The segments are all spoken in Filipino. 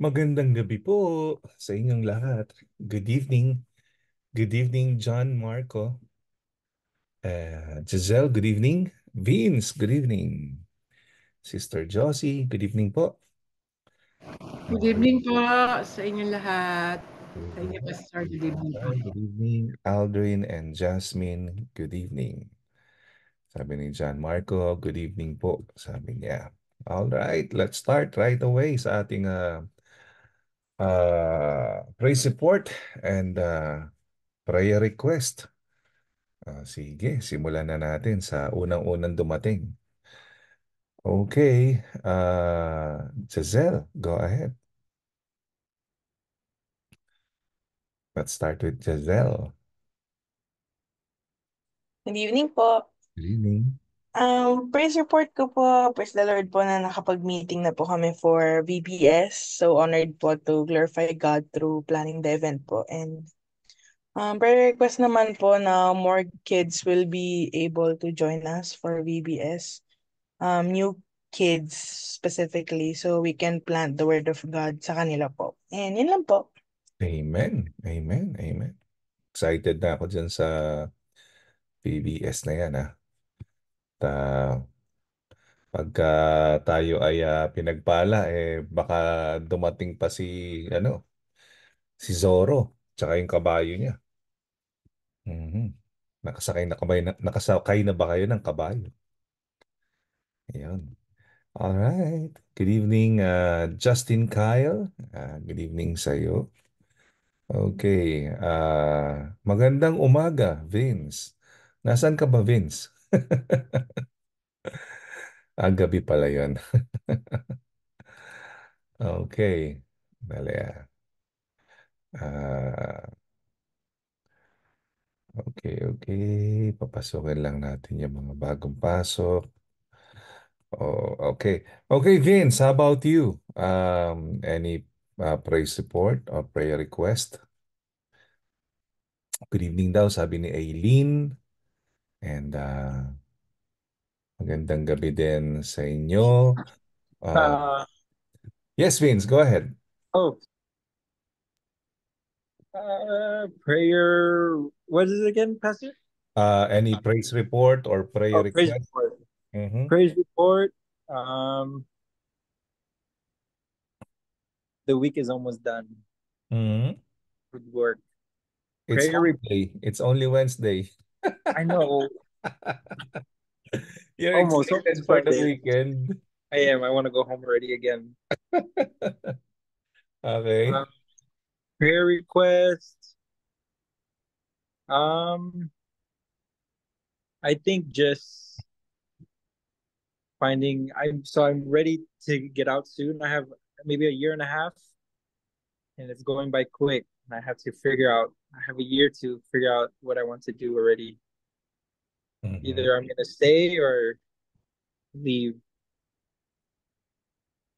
Magandang gabi po sa inyong lahat. Good evening. Good evening, John Marco. Uh, Giselle, good evening. Vince, good evening. Sister Josie, good evening po. Good evening po sa inyong lahat. Sa inyo, Pastor, good evening po. Good evening, Aldrin and Jasmine, good evening. Sabi ni John Marco, good evening po, sabi niya. All right, let's start right away sa ating uh, uh, praise support and uh, prayer request. Uh, sige, simulan na natin sa unang-unang dumating. Okay, uh, Giselle, go ahead. Let's start with Giselle. Good evening po. Good evening. Um, praise report ko po, praise the Lord po na nakapag-meeting na po kami for VBS. So honored po to glorify God through planning the event po. And um, prayer request naman po na more kids will be able to join us for VBS. Um, new kids specifically so we can plant the word of God sa kanila po. And yun lang po. Amen. Amen. Amen. Excited na ako dyan sa VBS na yan ah uh, pagka tayo ay ah, pinagpala eh baka dumating pa si ano si Zoro tsaka yung kabayo niya. Mhm. Nakasakay na kabayo na, nakasakay na ba kayo ng kabayo? Ayun. All right. Good evening ah, Justin Kyle. Ah, good evening sa iyo. Okay. ah magandang umaga, Vince. Nasaan ka ba, Vince? ah, gabi pala yun. okay. Dali ah. ah. okay, okay. Papasukin lang natin yung mga bagong pasok. Oh, okay. Okay, Vince, how about you? Um, any uh, prayer support or prayer request? Good evening daw, sabi ni Aileen. And uh, magandang gabi din sa inyo. Uh, uh, yes, Vince, go ahead. Oh. Uh, prayer, what is it again, Pastor? Uh, any praise report or prayer oh, request? Praise report. Mm-hmm. Praise report. Um, the week is almost done. Mm-hmm. Good work. Prayer only, it's only Wednesday. I know. You're almost excited for the weekend. I am. I want to go home already again. okay. Um, prayer request. Um, I think just finding. I'm so I'm ready to get out soon. I have maybe a year and a half, and it's going by quick. And I have to figure out I have a year to figure out what I want to do already. Mm-hmm. Either I'm gonna stay or leave.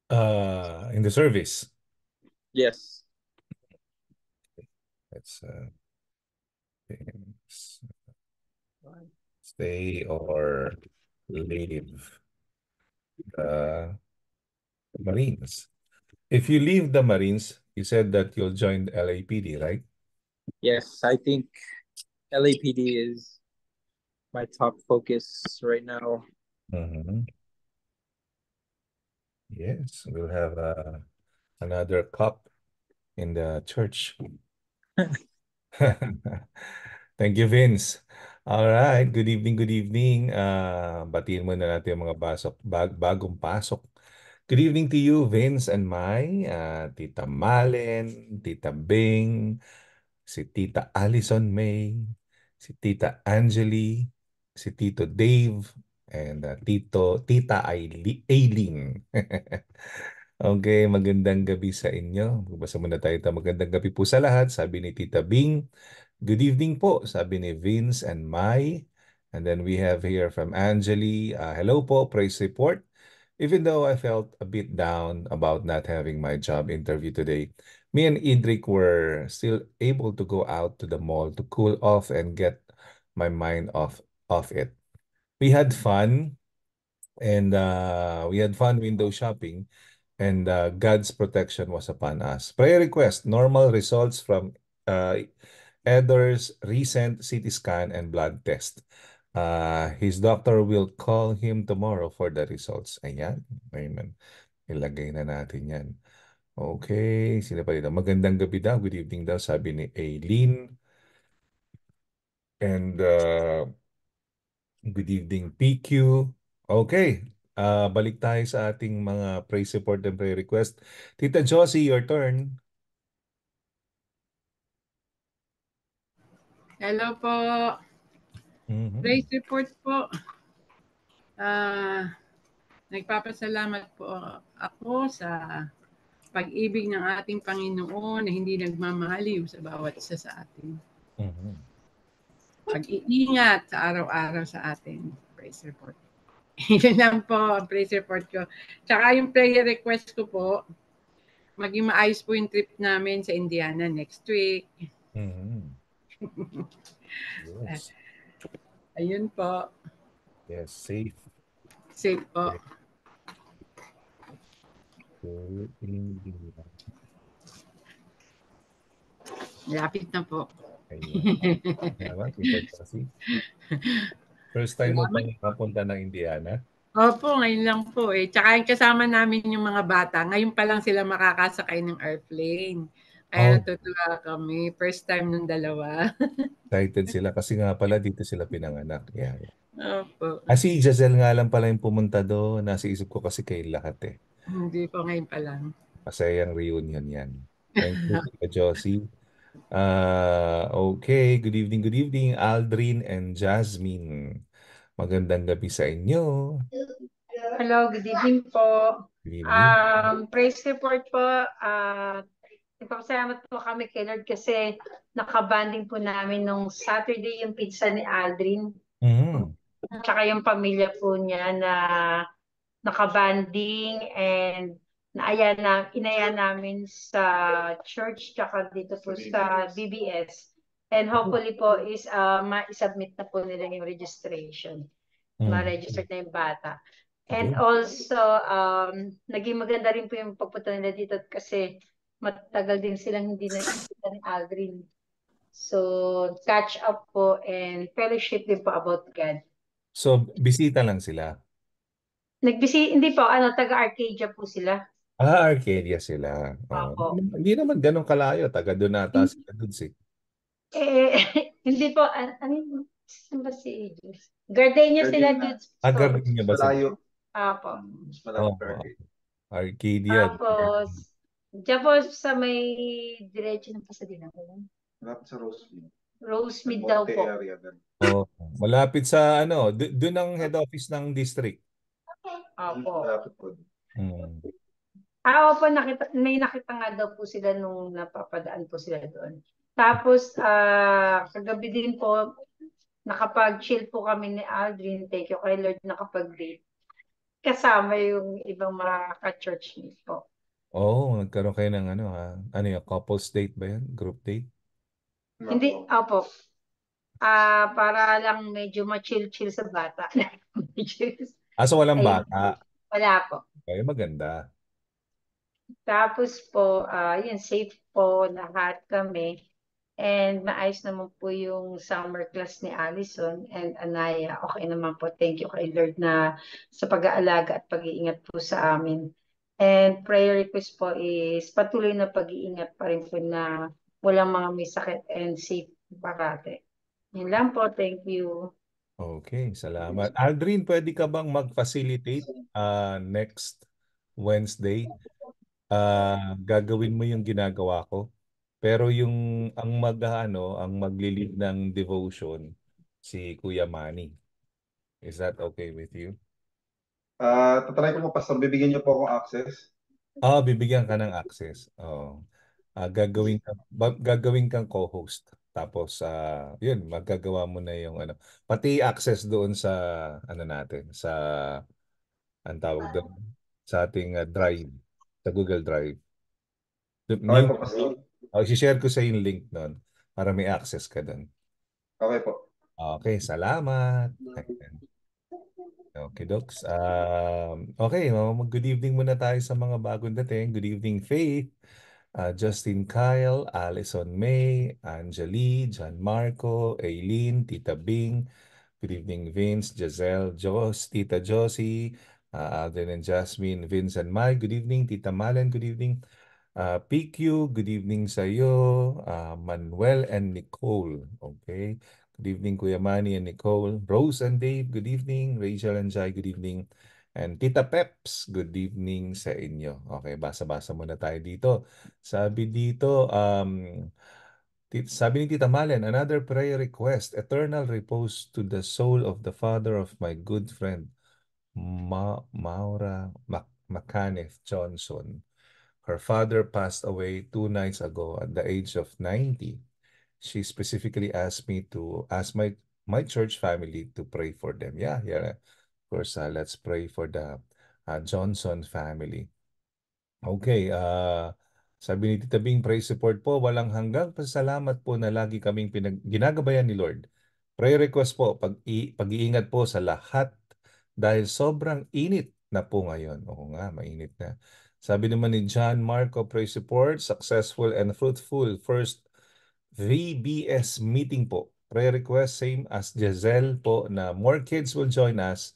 Uh, in the service. Yes. It's uh, stay or leave the Marines. If you leave the Marines, you said that you'll join the LAPD, right? Yes, I think LAPD is my top focus right now. Mm-hmm. Yes, we'll have uh, another cup in the church. Thank you, Vince. All right, good evening, good evening. Uh, batiin muna natin yung mga basok, bag, bagong pasok. Good evening to you, Vince and Mai, uh, Tita Malen, Tita Bing, si Tita Allison May, si Tita Angeli, si Tito Dave, and uh, Tito, Tita Aileen. okay, magandang gabi sa inyo. Magbasa muna tayo ito. Magandang gabi po sa lahat, sabi ni Tita Bing. Good evening po, sabi ni Vince and Mai. And then we have here from Angeli, uh, hello po, praise report. Even though I felt a bit down about not having my job interview today, me and Idric were still able to go out to the mall to cool off and get my mind off off it. We had fun and uh, we had fun window shopping and uh, God's protection was upon us. Prayer request, normal results from uh, Eder's recent CT scan and blood test. Uh, his doctor will call him tomorrow for the results. Ayan, amen. Ilagay na natin yan. Okay, sino pa dito? Magandang gabi daw. Good evening daw, sabi ni Aileen. And uh, good evening, PQ. Okay, uh, balik tayo sa ating mga praise support and prayer request. Tita Josie, your turn. Hello po. Mm-hmm. Praise report po. Uh, nagpapasalamat po ako sa pag-ibig ng ating Panginoon na hindi nagmamahaliw sa bawat isa sa atin. Mm-hmm. Pag-iingat sa araw-araw sa atin. Praise report. Yun lang po ang praise report ko. Tsaka yung prayer request ko po, maging maayos po yung trip namin sa Indiana next week. Mm-hmm. yes. Ayun po. Yes, safe. Safe po. Okay. Lapit na po. Ayan. Ayan. First time mo pang napunta ng Indiana? Opo, ngayon lang po eh. Tsaka yung kasama namin yung mga bata. Ngayon pa lang sila makakasakay ng airplane. Kaya oh. natutuwa kami. First time ng dalawa. Excited sila kasi nga pala dito sila pinanganak. Yeah. Opo. Ah, si Giselle nga lang pala yung pumunta doon. Nasa isip ko kasi kay lahat eh. Hindi pa ngayon pa lang. Masayang reunion yan. Thank you, Josie. Uh, okay, good evening, good evening, Aldrin and Jasmine. Magandang gabi sa inyo. Hello, good evening po. Good evening. Um, praise report po. Uh, Nagpapasalamat po kami kay Lord kasi nakabanding po namin nung Saturday yung pizza ni Aldrin. Mm. Mm-hmm. Tsaka yung pamilya po niya na nakabanding and naaya na inaya namin sa church tsaka dito po sa BBS. And hopefully po is uh, ma-submit na po nila yung registration. Mm. Ma-register na yung bata. And also, um, naging maganda rin po yung pagpunta nila dito kasi matagal din silang hindi na nakikita ni Aldrin. So, catch up po and fellowship din po about God. So, bisita lang sila? Nagbisi, hindi po, ano, taga Arcadia po sila. Ah, Arcadia sila. Ah, Opo. Hindi naman ganun kalayo, taga doon ata hmm. sila doon si. Eh, hindi po, an- ano, saan ba si Idris? Gardenia sila doon. Ah, Gardenia ba sila? Malayo. Opo. Mas malayo Oh, Arcadia. Arcadia. Tapos, diyan po sa may diretso ng Pasadena po. Malapit sa Rosemead. Rosemead daw po. area din. Oh, malapit sa ano, doon ang head office ng district. Opo. Hmm. Ah, opo, nakita, may nakita nga daw po sila nung napapadaan po sila doon. Tapos, ah, kagabi din po, nakapag-chill po kami ni Aldrin. Thank you kay Lord, nakapag-date. Kasama yung ibang mga ka-church niyo po. Oh, nagkaroon kayo ng ano ha? Ah, ano yung couples date ba yan? Group date? Hindi, opo. Ah, para lang medyo ma-chill-chill sa bata. Ah, so walang Ayun. bata. Wala po. Okay, maganda. Tapos po, ah, yun, safe po lahat kami. And maayos naman po yung summer class ni Allison and Anaya. Okay naman po. Thank you kay Lord na sa pag-aalaga at pag-iingat po sa amin. And prayer request po is patuloy na pag-iingat pa rin po na walang mga may sakit and safe parate. Yun lang po. Thank you. Okay, salamat. Aldrin, pwede ka bang mag-facilitate uh, next Wednesday? Uh, gagawin mo yung ginagawa ko. Pero yung ang mag ano, ang maglilid ng devotion si Kuya Manny. Is that okay with you? Ah, uh, tatry ko po pastor, bibigyan niyo po ako access. Ah, oh, bibigyan ka ng access. Oh. Uh, gagawin ka, gagawin kang co-host. Tapos uh, yun, magagawa mo na yung ano, pati access doon sa ano natin, sa ang tawag doon ah. sa ating uh, drive, sa Google Drive. Okay po, kasi Oh, share ko sa yung link noon para may access ka doon. Okay po. Okay, salamat. Okay, Docs. Um, okay, mag um, good evening muna tayo sa mga bagong dating. Good evening, Faith uh, Justin Kyle, Alison May, Anjali, John Marco, Aileen, Tita Bing, good evening Vince, Giselle, Jos, Tita Josie, uh, Alden and Jasmine, Vince and Mike, good evening, Tita Malen, good evening, uh, ah, PQ, good evening sa iyo, uh, Manuel and Nicole, okay, good evening Kuya Manny and Nicole, Rose and Dave, good evening, Rachel and Jai, good evening, And Tita Peps, good evening sa inyo. Okay, basa-basa muna tayo dito. Sabi dito, um, sabi ni Tita Malen, another prayer request, eternal repose to the soul of the father of my good friend, Ma Maura Mac McCaneth Johnson. Her father passed away two nights ago at the age of 90. She specifically asked me to ask my, my church family to pray for them. Yeah, yeah course, uh, let's pray for the uh, Johnson family. Okay, uh, sabi ni Tita Bing, praise support po, walang hanggang pasalamat po na lagi kaming pinag ginagabayan ni Lord. Prayer request po, pag iingat po sa lahat dahil sobrang init na po ngayon. Oo nga, mainit na. Sabi naman ni John Marco, pray support, successful and fruitful first VBS meeting po. Prayer request, same as Giselle po na more kids will join us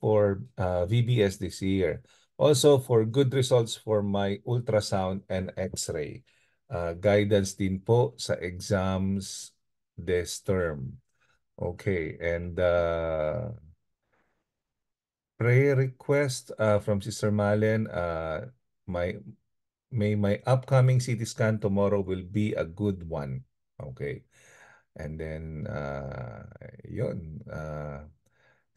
for uh, VBS this year. Also for good results for my ultrasound and x-ray. Uh, guidance din po sa exams this term. Okay, and uh, prayer request uh, from Sister Malen. Uh, my, may my upcoming CT scan tomorrow will be a good one. Okay. And then, uh, yun. Uh,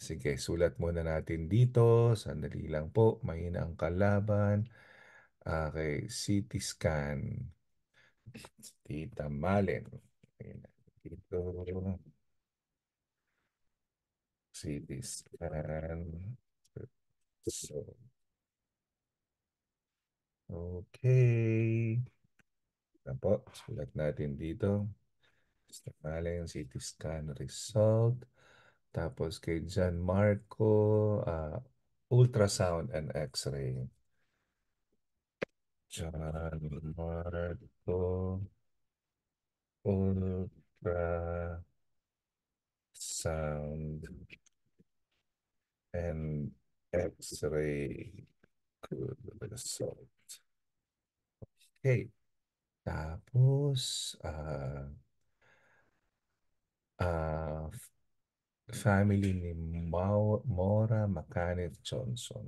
Sige, sulat muna natin dito. Sandali lang po. Mahina ang kalaban. Okay, CT scan. Tita Malen. Dito. CT scan. So, okay. Ito po, sulat natin dito. Tita Malen, CT scan result. Tapos kay John Marco, uh, ultrasound and x-ray. John Marco, ultrasound and x-ray. Good result. Okay. Tapos, uh, uh, family ni Mau Mora Macanet Johnson.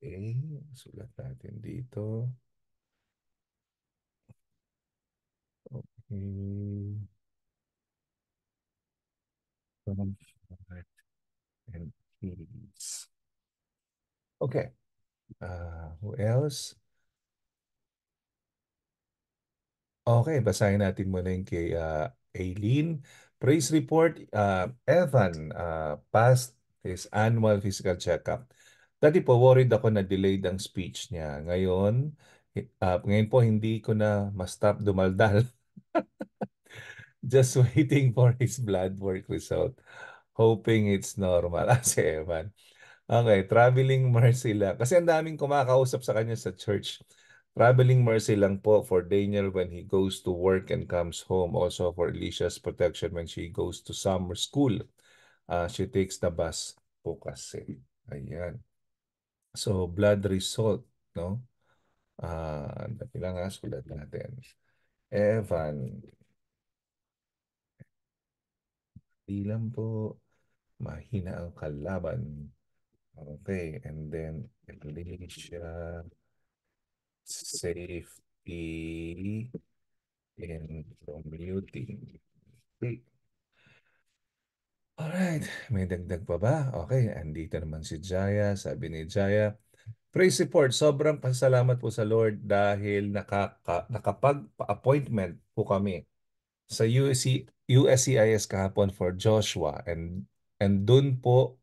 Okay, sulat natin dito. Okay. Comfort and peace. Okay. Uh, who else? Okay, basahin natin muna yung kay uh, Aileen. Praise report, uh, Ethan uh, passed his annual physical checkup. Dati po, worried ako na delayed ang speech niya. Ngayon, uh, ngayon po, hindi ko na ma-stop dumaldal. Just waiting for his blood work result. Hoping it's normal. Ah, si Evan. Okay, traveling Marcela. Kasi ang daming kumakausap sa kanya sa church Traveling mercy lang po for Daniel when he goes to work and comes home. Also for Alicia's protection when she goes to summer school. Uh, she takes the bus po kasi. Ayan. So, blood result, no? Uh, lang nga, ah, sulat natin. Evan. Ilan po. Mahina ang kalaban. Okay, and then Alicia safety and commuting. Okay. Alright, may dagdag pa ba? Okay, andito naman si Jaya. Sabi ni Jaya, Praise support, sobrang pasalamat po sa Lord dahil nakaka, nakapag-appointment po kami sa USC, USCIS kahapon for Joshua. And, and dun po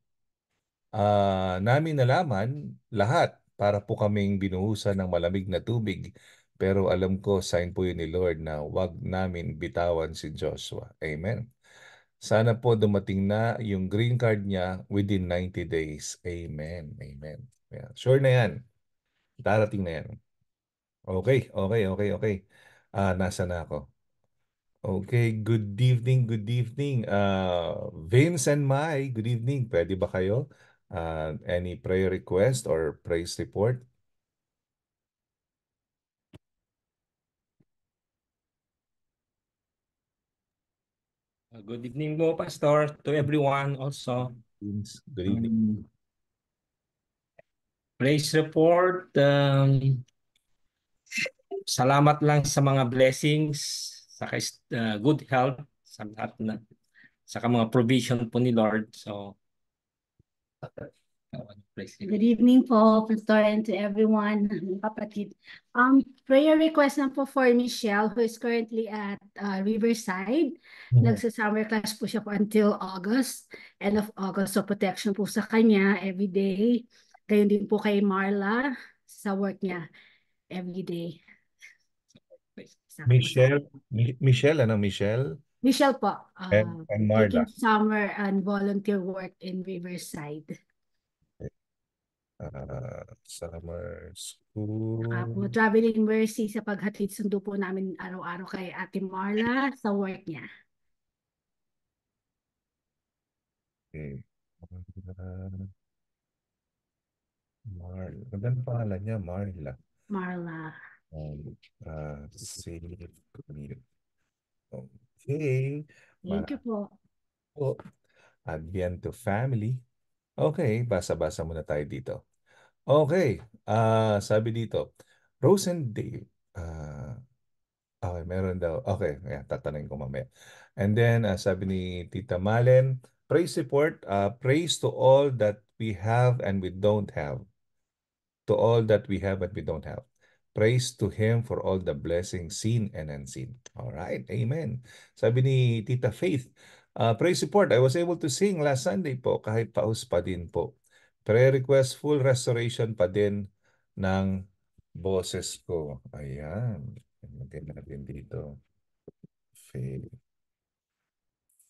uh, namin nalaman lahat para po kaming binuhusan ng malamig na tubig. Pero alam ko, sign po yun ni Lord na wag namin bitawan si Joshua. Amen. Sana po dumating na yung green card niya within 90 days. Amen. Amen. Yeah. Sure na yan. Darating na yan. Okay, okay, okay, okay. Ah, nasa na ako? Okay, good evening, good evening. Uh, Vince and Mai, good evening. Pwede ba kayo? Uh, any prayer request or praise report? Uh, good evening po, Pastor, to everyone also. Good um, evening. praise report. Um, salamat lang sa mga blessings, sa uh, good health, sa lahat na, sa mga provision po ni Lord. So, Good evening po, Pastor, and to everyone, kapatid. Um, prayer request na po for Michelle, who is currently at uh, Riverside. Mm-hmm. Nagsa-summer class po siya po until August, end of August. So, protection po sa kanya every day. Gayon din po kay Marla sa work niya every day. Michelle, Michelle, ano Michelle? Michelle po. Uh, and, and Marla. Summer and volunteer work in Riverside. Uh, summer school. Uh, po, traveling mercy sa paghatid sundo po namin araw-araw kay Ate Marla sa work niya. Okay. Uh, Marla. Magandang pangalan niya, Marla. Marla. Um, uh, save me. Um, Okay. Thank you Mara po. po. Adviento family. Okay, basa-basa muna tayo dito. Okay, ah sabi dito, Rose and Dave. ah okay, meron daw. Okay, yeah, tatanungin ko mamaya. And then, ah, sabi ni Tita Malen, praise support, ah praise to all that we have and we don't have. To all that we have and we don't have. Praise to Him for all the blessings seen and unseen. All right, amen. Sabi ni Tita Faith, uh, praise support. I was able to sing last Sunday po kahit paus pa din po. Prayer request, full restoration pa din ng boses ko. Ayan. Maganda natin dito. Faith.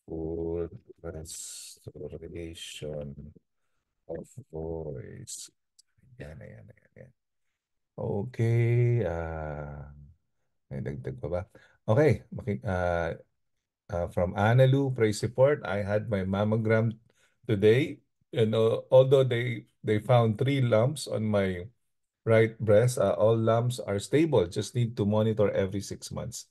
Full restoration of voice. Ayan, ayan, ayan. ayan. Okay. ah may dagdag pa ba? Okay. Uh, ah, from Analu, praise support. I had my mammogram today. And al- although they, they found three lumps on my right breast, ah, all lumps are stable. Just need to monitor every six months.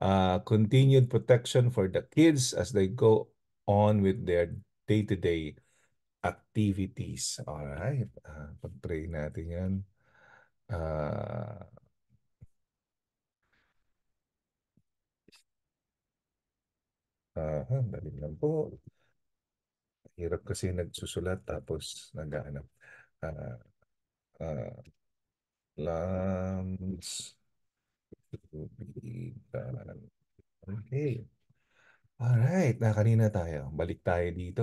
Uh, continued protection for the kids as they go on with their day-to-day activities. Alright. ah, pag-pray natin yan. Ah. Ah, dali lang po. Hirap kasi nagsusulat tapos nagaanap. Ah. Ah. lambs tubigan. Okay. Alright, na kanina tayo. Balik tayo dito.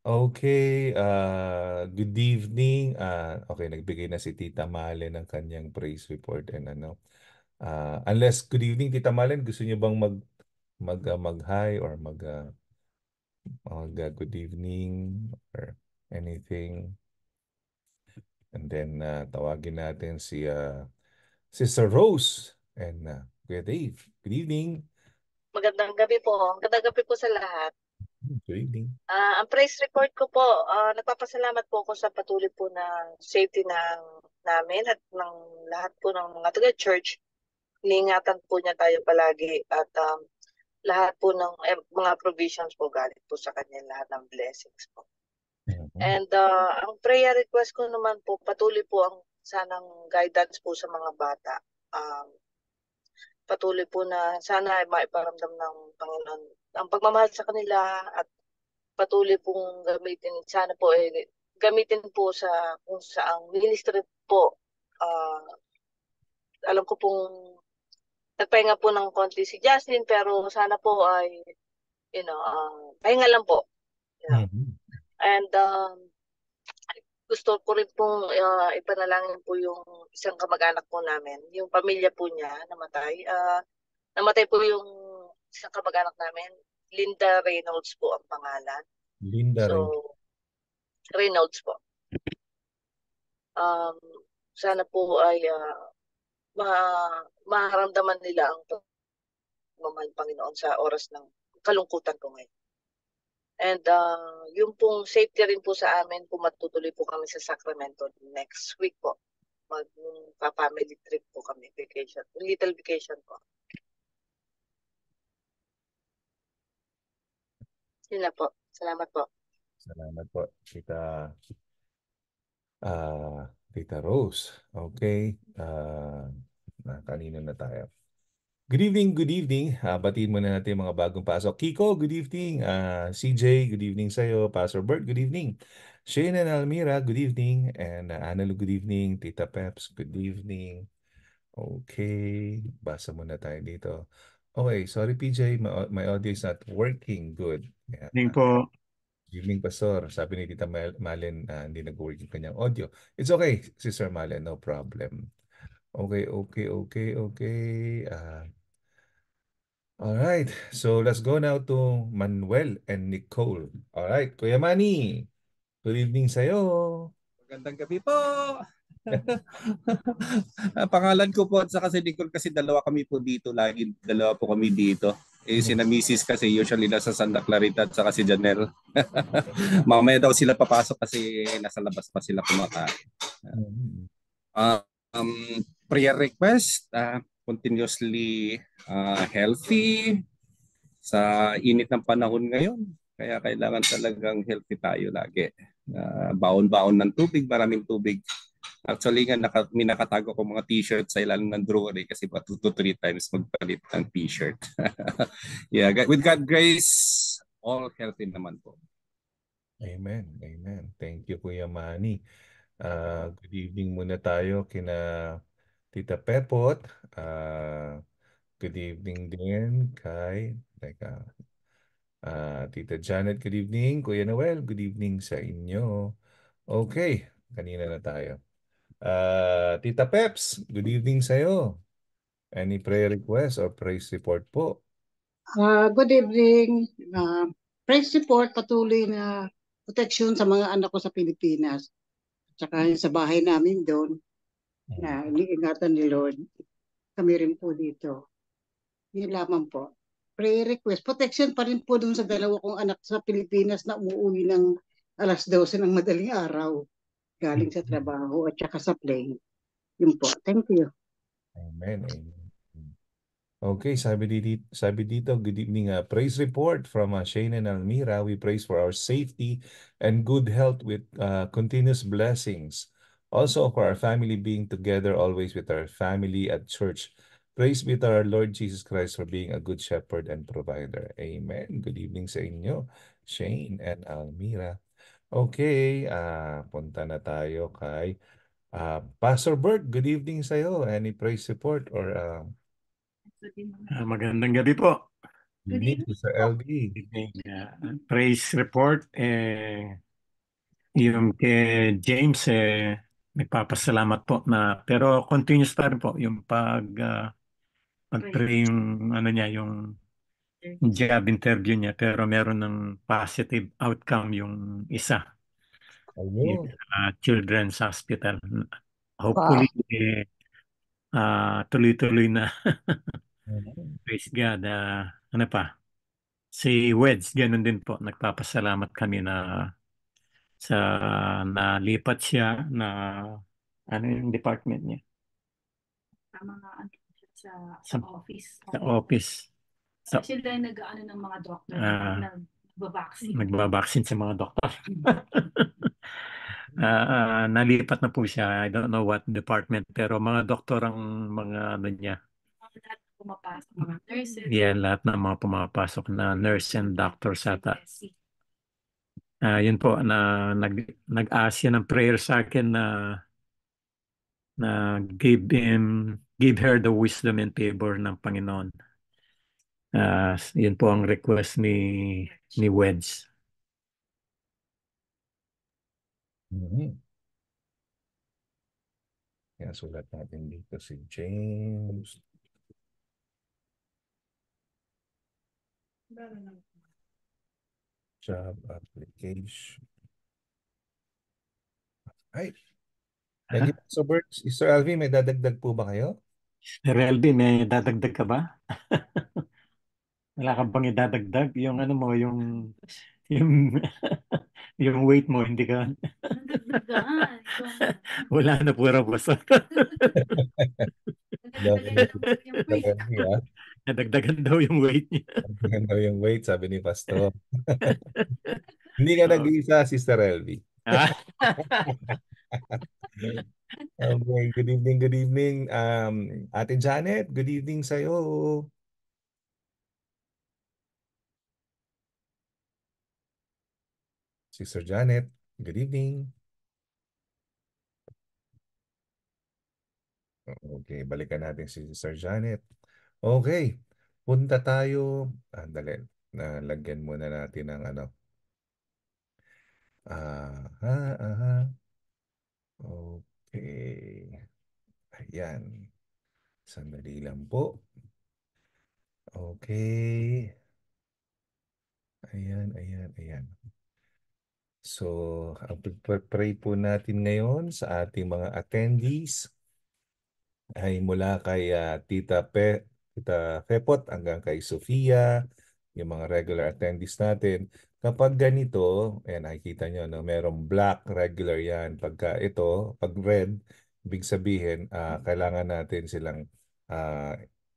Okay, uh, good evening. Uh, okay, nagbigay na si Tita Malen ng kanyang praise report and ano. Uh, unless good evening Tita Malen, gusto niyo bang mag mag ah, mag-hi or mag ah, mag ah, good evening or anything? And then ah, tawagin natin si ah, Sister Rose and ah, Kuya Dave. Good evening. Magandang gabi po. Magandang gabi po sa lahat. Good evening. Uh, ang praise report ko po, uh, nagpapasalamat po ako sa patuloy po na safety ng namin at ng lahat po ng mga taga-church. Niingatan po niya tayo palagi at um, lahat po ng eh, mga provisions po galit po sa kanya lahat ng blessings po. Mm-hmm. And uh, ang prayer request ko naman po, patuloy po ang sanang guidance po sa mga bata. Um, patuloy po na sana ay maiparamdam ng Panginoon ang pagmamahal sa kanila at patuloy pong gamitin sana po eh, gamitin po sa kung saang ministry po uh, alam ko pong nagpahinga po ng konti si Jasmine pero sana po ay you know uh, pahinga lang po you mm-hmm. and um, gusto ko rin pong uh, ipanalangin po yung isang kamag-anak po namin, yung pamilya po niya namatay. Uh, namatay po yung isang kamag-anak namin, Linda Reynolds po ang pangalan. Linda so, Reynolds. Reynolds po. Um, sana po ay uh, ma maharamdaman nila ang pagmamahal Panginoon sa oras ng kalungkutan ko ngayon. And uh, yung pong safety rin po sa amin kung matutuloy po kami sa Sacramento next week po. Magpa-family trip po kami, vacation, little vacation po. Yun po. Salamat po. Salamat po, Tita, uh, Tita Rose. Okay. Uh, kanino na tayo? Good evening, good evening. Uh, batiin muna natin mga bagong pasok. Kiko, good evening. Uh, CJ, good evening sa'yo. Pastor Bert, good evening. Shane and Almira, good evening. And uh, Analu, good evening. Tita Peps, good evening. Okay, basa muna tayo dito. Okay, sorry PJ, my, my audio is not working good. Yeah. Evening po. Evening, Pastor. Sabi ni Tita Malin uh, ah, hindi nag-work yung kanyang audio. It's okay, Sister Malen, no problem. Okay, okay, okay, okay. Uh, all right, so let's go now to Manuel and Nicole. All right, Kuya Manny, good evening sa'yo. Magandang gabi po. Ah, pangalan ko po at saka si Nicole kasi dalawa kami po dito. Lagi dalawa po kami dito. Eh, si na misis kasi usually na sa Santa Clarita at saka si Janelle. Mamaya daw sila papasok kasi nasa labas pa sila kumakain. Uh, um, prayer request, uh, continuously uh, healthy sa init ng panahon ngayon. Kaya kailangan talagang healthy tayo lagi. Uh, baon-baon ng tubig, maraming tubig. Actually nga, naka, may nakatago ko mga t-shirt sa ilalim ng drawer eh, kasi ba 2 to 3 times magpalit ng t-shirt. yeah, with God grace, all healthy naman po. Amen. Amen. Thank you, Kuya Manny. Uh, good evening muna tayo kina Tita Pepot. Uh, good evening din kay teka, uh, Tita Janet, good evening. Kuya Noel, good evening sa inyo. Okay, kanina na tayo. Uh, Tita Peps, good evening sa iyo. Any prayer request or praise support po? Uh, good evening. Uh, praise support, patuloy na protection sa mga anak ko sa Pilipinas. Tsaka sa bahay namin doon, na mm. iniingatan ni Lord. Kami rin po dito. Yun lamang po. Prayer request. Protection pa rin po doon sa dalawa kong anak sa Pilipinas na umuwi ng alas 12 ng madaling araw galing sa trabaho at saka sa play. Yun po. Thank you. Amen. Okay, sabi dito, sabi dito, good evening. Uh, praise report from uh, ah, Shane and Almira. We praise for our safety and good health with uh, continuous blessings. Also for our family being together always with our family at church. Praise be to our Lord Jesus Christ for being a good shepherd and provider. Amen. Good evening sa inyo, Shane and Almira. Okay, ah, punta na tayo kay ah, Pastor Bert. Good evening sa iyo. Any praise support or ah, Ah, Magandang gabi po. Good evening sa LD? Evening, ah, praise report. Eh, yung kay James, eh, nagpapasalamat po na pero continuous pa rin po yung pag ah, pag-pray yung ano niya yung job interview niya pero meron ng positive outcome yung isa. Ayun. uh, Children's Hospital. Hopefully, wow. eh, uh, tuloy-tuloy na. Mm. Praise God. Uh, ano pa? Si Weds, ganun din po. Nagpapasalamat kami na sa nalipat siya na ano yung department niya? Sa mga sa, sa office. Sa office. So, sila nag-ano ng mga doctor uh, ah. na nagbabaksin. Nagbabaksin si mga doktor. uh, uh, nalipat na po siya. I don't know what department. Pero mga doktor ang mga ano niya. Lahat pumapasok mga nurses. Yeah, lahat ng mga pumapasok na nurse and doctor sa ta. Uh, yun po, na, nag, nag-ask yan ng prayer sa akin na na give him give her the wisdom and favor ng Panginoon. Uh, yun po ang request ni ni Weds. Mm-hmm. Kaya sulat natin dito si James. Job application. Ay. Thank you, Sir Berks. Sir Alvin, may dadagdag po ba kayo? Sir Alvin, may dadagdag ka ba? Wala ka bang idadagdag? Yung ano mo, yung yung yung weight mo, hindi ka ah, wala na pura basa. Nadagdagan daw yung weight niya. Nadagdagan daw yung weight, sabi ni Pastor. hindi ka oh. nag-iisa, Sister Elvie. Ah. okay, good evening, good evening. Um, Ate Janet, good evening sa'yo. Sister Janet, good evening. Okay, balikan natin si Sister Janet. Okay, punta tayo. Ah, dali, ah, muna natin ng ano. Aha, aha. Ah, ah. Okay. Ayan. Sandali lang po. Okay. Ayan, ayan, ayan. So, ang pray po natin ngayon sa ating mga attendees ay mula kay uh, Tita, Pe, Tita Pepot hanggang kay Sofia, yung mga regular attendees natin. Kapag ganito, ayan nakikita niyo no, merong black regular yan. Pagka ito, pag red, big sabihin, uh, kailangan natin silang uh,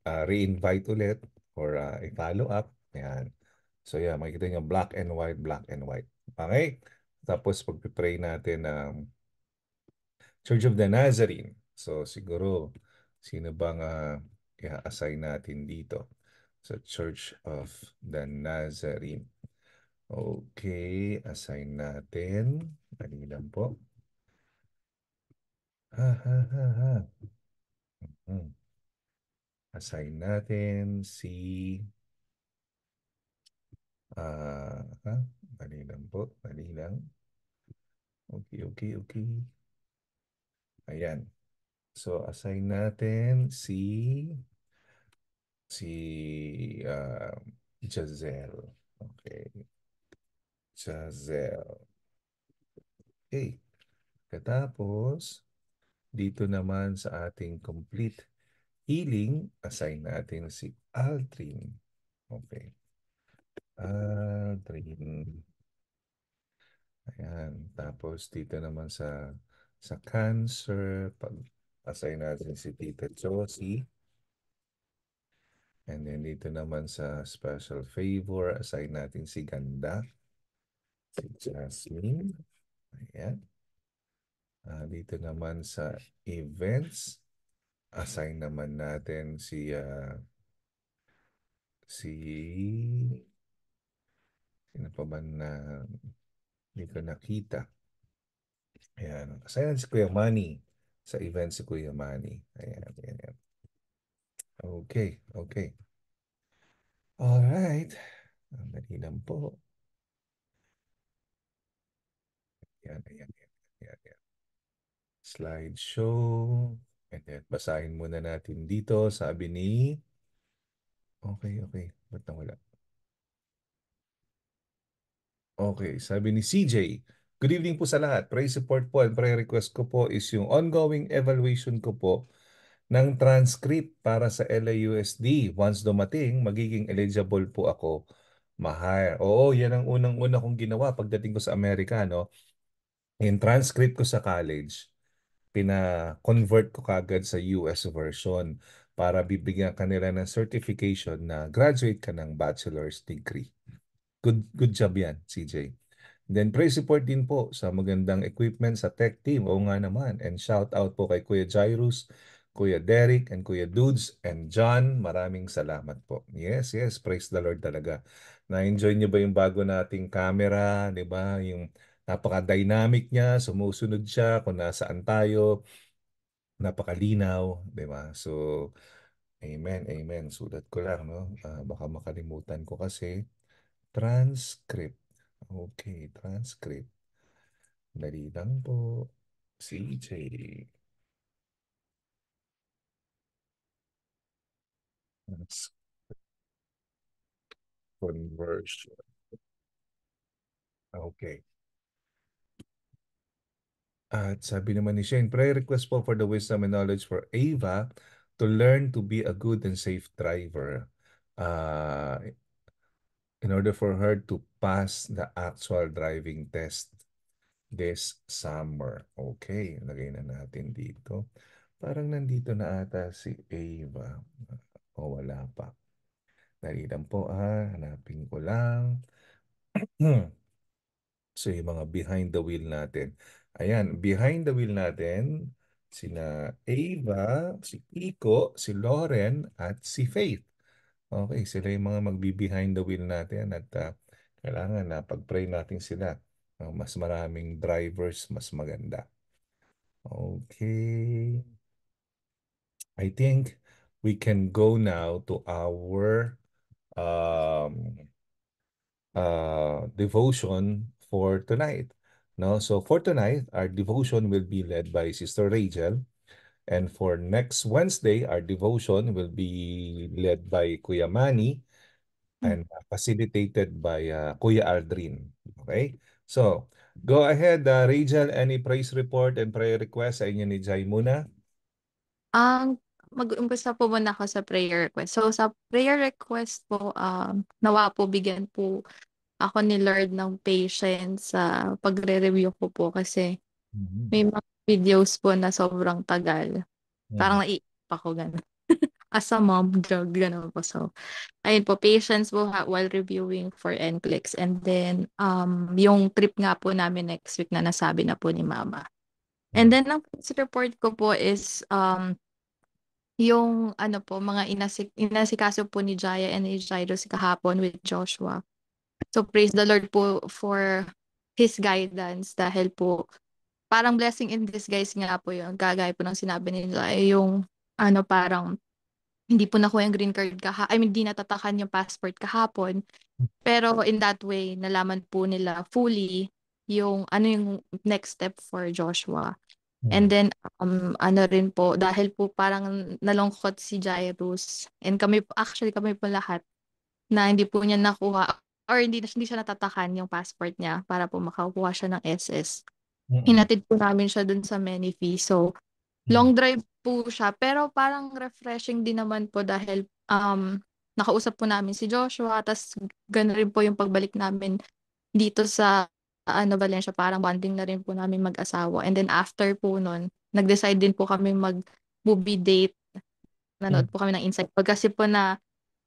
uh, re-invite ulit or uh, i-follow up. Ayan. So yeah, makikita niyo black and white, black and white. Okay? Tapos pagpipray natin ng Church of the Nazarene. So siguro, sino bang uh, ah, i-assign natin dito? Sa Church of the Nazarene. Okay, assign natin. Ano lang po? Ah, ha, ha, ha, ha. Mm-hmm. Assign natin si... Uh, ah, ha? Dali lang po. Dali lang. Okay, okay, okay. Ayan. So, assign natin si si uh, um, Jazelle. Okay. Jazelle. Okay. Katapos, dito naman sa ating complete healing, assign natin si Aldrin. Okay. Aldrin. Ayan. Tapos dito naman sa sa cancer, pag-assign natin si Tita Josie. And then dito naman sa special favor, assign natin si Ganda, si Jasmine. Ayan. Uh, dito naman sa events, assign naman natin si uh, si sino pa ba na hindi ko nakita. Ayan. Asayan si Kuya Manny sa event si Kuya Manny. Ayan, ayan, ayan. Okay, okay. Alright. Ang dali po. Ayan, ayan, ayan, ayan, ayan. Slideshow. And then, basahin muna natin dito. Sabi ni... Okay, okay. Ba't na wala? Okay, sabi ni CJ, Good evening po sa lahat. Pray support po and pray request ko po is yung ongoing evaluation ko po ng transcript para sa LAUSD. Once dumating, magiging eligible po ako ma-hire. Oo, yan ang unang-una kong ginawa pagdating ko sa Amerika, no? Yung transcript ko sa college, pina-convert ko kagad sa US version para bibigyan kanila ng certification na graduate ka ng bachelor's degree. Good, good job yan, CJ. Then praise support din po sa magandang equipment sa tech team. Oo nga naman. And shout out po kay Kuya Jairus, Kuya Derek, and Kuya Dudes, and John. Maraming salamat po. Yes, yes. Praise the Lord talaga. Na-enjoy niyo ba yung bago nating camera? Di ba? Yung napaka-dynamic niya. Sumusunod siya kung nasaan tayo. Napakalinaw. Di ba? So, Amen, amen. Sulat ko lang, no? Uh, baka makalimutan ko kasi. transcript. Okay, transcript. Dali lang po. CJ. Conversion. Okay. At sabi naman ni Shane, prayer request po for the wisdom and knowledge for Ava to learn to be a good and safe driver. Uh, in order for her to pass the actual driving test this summer. Okay, lagay na natin dito. Parang nandito na ata si Ava. O wala pa. Dali po ha, ah, hanapin ko lang. so yung mga behind the wheel natin. Ayan, behind the wheel natin, sina Ava, si Iko, si Lauren, at si Faith. Okay, sila yung mga magbi-behind the wheel natin at uh, kailangan na uh, pag-pray natin sila. Uh, mas maraming drivers, mas maganda. Okay. I think we can go now to our um, uh, devotion for tonight. No, so for tonight, our devotion will be led by Sister Rachel. And for next Wednesday, our devotion will be led by Kuya Manny hmm. and uh, facilitated by uh, Kuya Aldrin. Okay? So, go ahead, uh, Rachel. Any praise report and prayer request sa inyo ni Jai muna? Um, mag-umpisa po muna ako sa prayer request. So, sa prayer request po, um, nawa po bigyan po ako ni Lord ng patience sa uh, pagre-review ko po kasi mm-hmm. may mga videos po na sobrang tagal. Yeah. Mm. Parang naiip ako ganun. As a mom, drug, ganun po. So, ayun po, patience po ha, while reviewing for NCLEX. And then, um, yung trip nga po namin next week na nasabi na po ni mama. Mm. And then, ang report ko po is, um, yung ano po, mga inasik inasikaso po ni Jaya and ni si kahapon with Joshua. So praise the Lord po for His guidance dahil po parang blessing in disguise nga po yun. Kagaya po ng sinabi nila, eh, yung ano parang hindi po nakuha yung green card kaha I mean, hindi natatakan yung passport kahapon. Pero in that way, nalaman po nila fully yung ano yung next step for Joshua. Hmm. And then, um, ano rin po, dahil po parang nalungkot si Jairus. And kami, actually kami po lahat, na hindi po niya nakuha or hindi, hindi siya natatakan yung passport niya para po makakuha siya ng SS mm Hinatid po namin siya dun sa many fee. So, long drive po siya. Pero parang refreshing din naman po dahil um, nakausap po namin si Joshua. Tapos, ganun rin po yung pagbalik namin dito sa ano Valencia. Parang bonding na rin po namin mag-asawa. And then after po nun, nag-decide din po kami mag-movie date. Nanood mm. po kami ng Inside. Pag kasi po na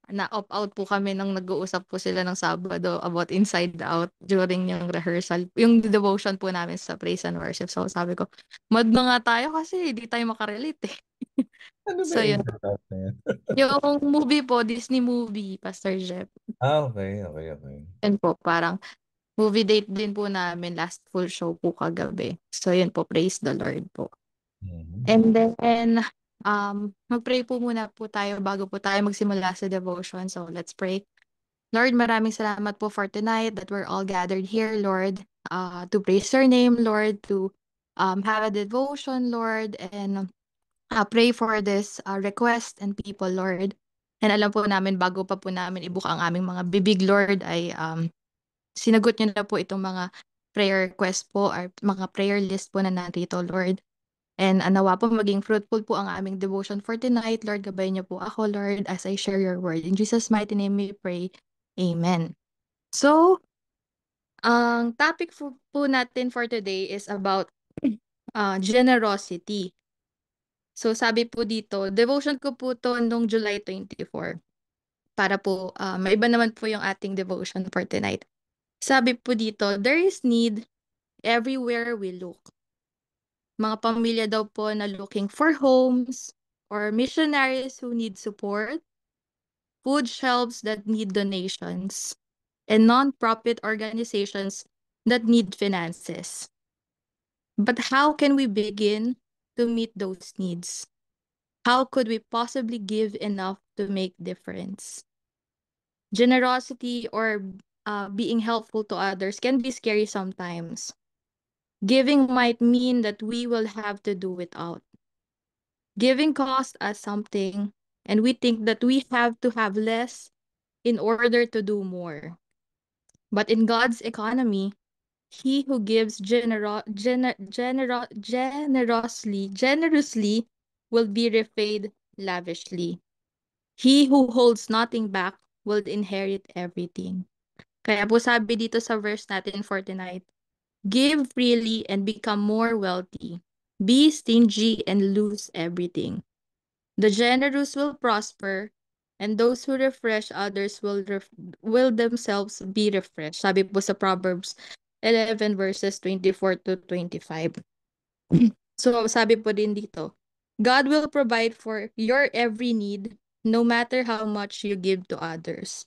na-opt out po kami nang nag-uusap po sila ng Sabado about Inside Out during yung rehearsal. Yung devotion po namin sa praise and worship. So sabi ko, mad na nga tayo kasi hindi tayo makarelate eh. Ano so yun. yung movie po, Disney movie, Pastor Jeff. Ah, okay, okay, okay. Yan po, parang movie date din po namin last full show po kagabi. So yun po, praise the Lord po. Mm-hmm. And then, Um, magpray po muna po tayo bago po tayo magsimula sa devotion. So, let's pray. Lord, maraming salamat po for tonight that we're all gathered here, Lord, uh, to praise your name, Lord, to um, have a devotion, Lord, and uh, pray for this uh, request and people, Lord. And alam po namin, bago pa po namin ibuka ang aming mga bibig, Lord, ay um, sinagot niyo na po itong mga prayer request po or mga prayer list po na narito, Lord. And anawa ah, po maging fruitful po ang aming devotion for tonight. Lord, gabayan niyo po ako, Lord, as I share your word. In Jesus' mighty name we pray. Amen. So, ang topic po, po natin for today is about uh, generosity. So, sabi po dito, devotion ko po to noong July 24. Para po, uh, ah, may iba naman po yung ating devotion for tonight. Sabi po dito, there is need everywhere we look. mga pamilya daw po na looking for homes or missionaries who need support, food shelves that need donations, and non-profit organizations that need finances. But how can we begin to meet those needs? How could we possibly give enough to make difference? Generosity or uh, being helpful to others can be scary sometimes. Giving might mean that we will have to do without. Giving costs us something, and we think that we have to have less in order to do more. But in God's economy, he who gives genero gener genero generously generously will be repaid lavishly. He who holds nothing back will inherit everything. Kaya po sabi dito sa verse natin for tonight, Give freely and become more wealthy. Be stingy and lose everything. The generous will prosper, and those who refresh others will ref will themselves be refreshed. Sabi po sa Proverbs 11 verses 24 to 25. so sabi po din dito, God will provide for your every need, no matter how much you give to others.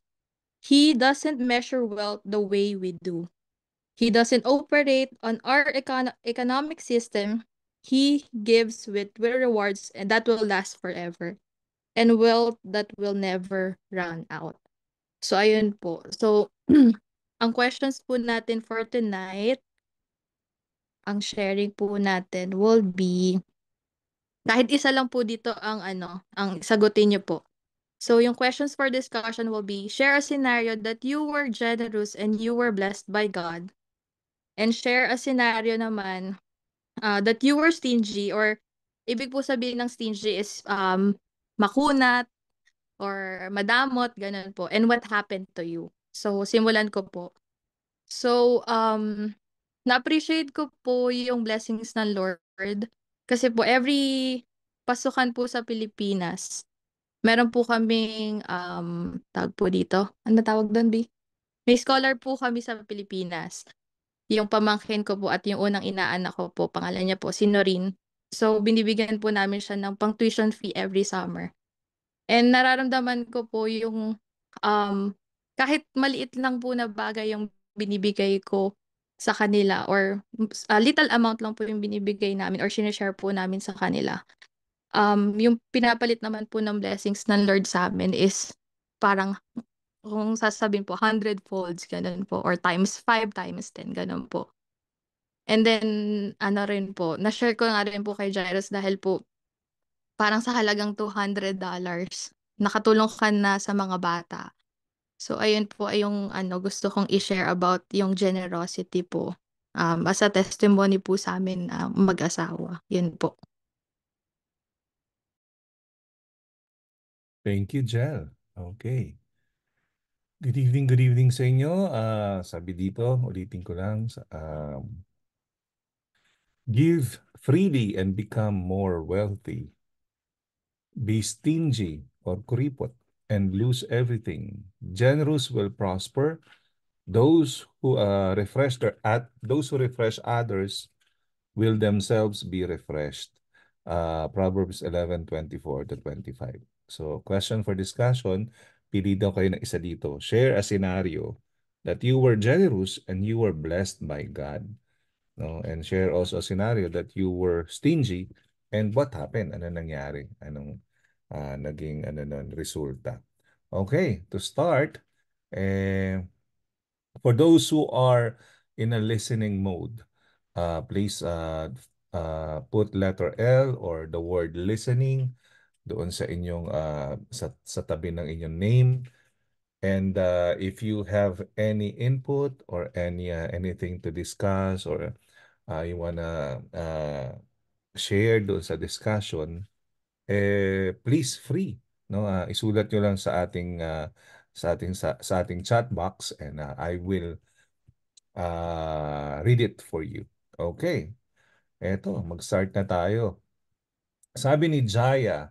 He doesn't measure wealth the way we do. He doesn't operate on our econ economic system. He gives with rewards and that will last forever. And wealth that will never run out. So, ayun po. So, ang questions po natin for tonight, ang sharing po natin will be, kahit isa lang po dito ang ano, ang sagutin niyo po. So yung questions for discussion will be, share a scenario that you were generous and you were blessed by God and share a scenario naman uh, that you were stingy or ibig po sabihin ng stingy is um, makunat or madamot, ganun po. And what happened to you? So, simulan ko po. So, um, na-appreciate ko po yung blessings ng Lord. Kasi po, every pasukan po sa Pilipinas, meron po kaming, um, tawag po dito, ano tawag doon, B? May scholar po kami sa Pilipinas yung pamangkin ko po at yung unang inaanak ko po, pangalan niya po, si Noreen. So, binibigyan po namin siya ng pang tuition fee every summer. And nararamdaman ko po yung um, kahit maliit lang po na bagay yung binibigay ko sa kanila or uh, little amount lang po yung binibigay namin or sinishare po namin sa kanila. Um, yung pinapalit naman po ng blessings ng Lord sa amin is parang kung sasabihin po, 100 folds, ganun po, or times 5 times 10, ganun po. And then, ano rin po, na-share ko nga rin po kay Jairus dahil po, parang sa halagang $200, nakatulong ka na sa mga bata. So, ayun po ay yung ano, gusto kong i-share about yung generosity po. Um, as a testimony po sa amin uh, mag-asawa. Yun po. Thank you, Jel. Okay. Good evening, good evening sa inyo. Uh, sabi dito, ulitin ko lang, um, give freely and become more wealthy. Be stingy or kuripot and lose everything. Generous will prosper. Those who uh, refresh their at those who refresh others will themselves be refreshed. Uh, Proverbs 11, 24 to 25. So question for discussion, pili daw kayo ng isa dito. Share a scenario that you were generous and you were blessed by God. No? And share also a scenario that you were stingy and what happened? Ano nangyari? Anong uh, naging ano nun, resulta? Okay, to start, eh, for those who are in a listening mode, uh, please uh, uh, put letter L or the word listening doon sa inyong uh, sa, sa tabi ng inyong name. And uh, if you have any input or any uh, anything to discuss or uh, you wanna uh, share doon sa discussion, eh, please free no uh, isulat niyo lang sa ating uh, sa ating sa, sa ating chat box and uh, I will uh, read it for you. Okay. Eto, mag-start na tayo. Sabi ni Jaya,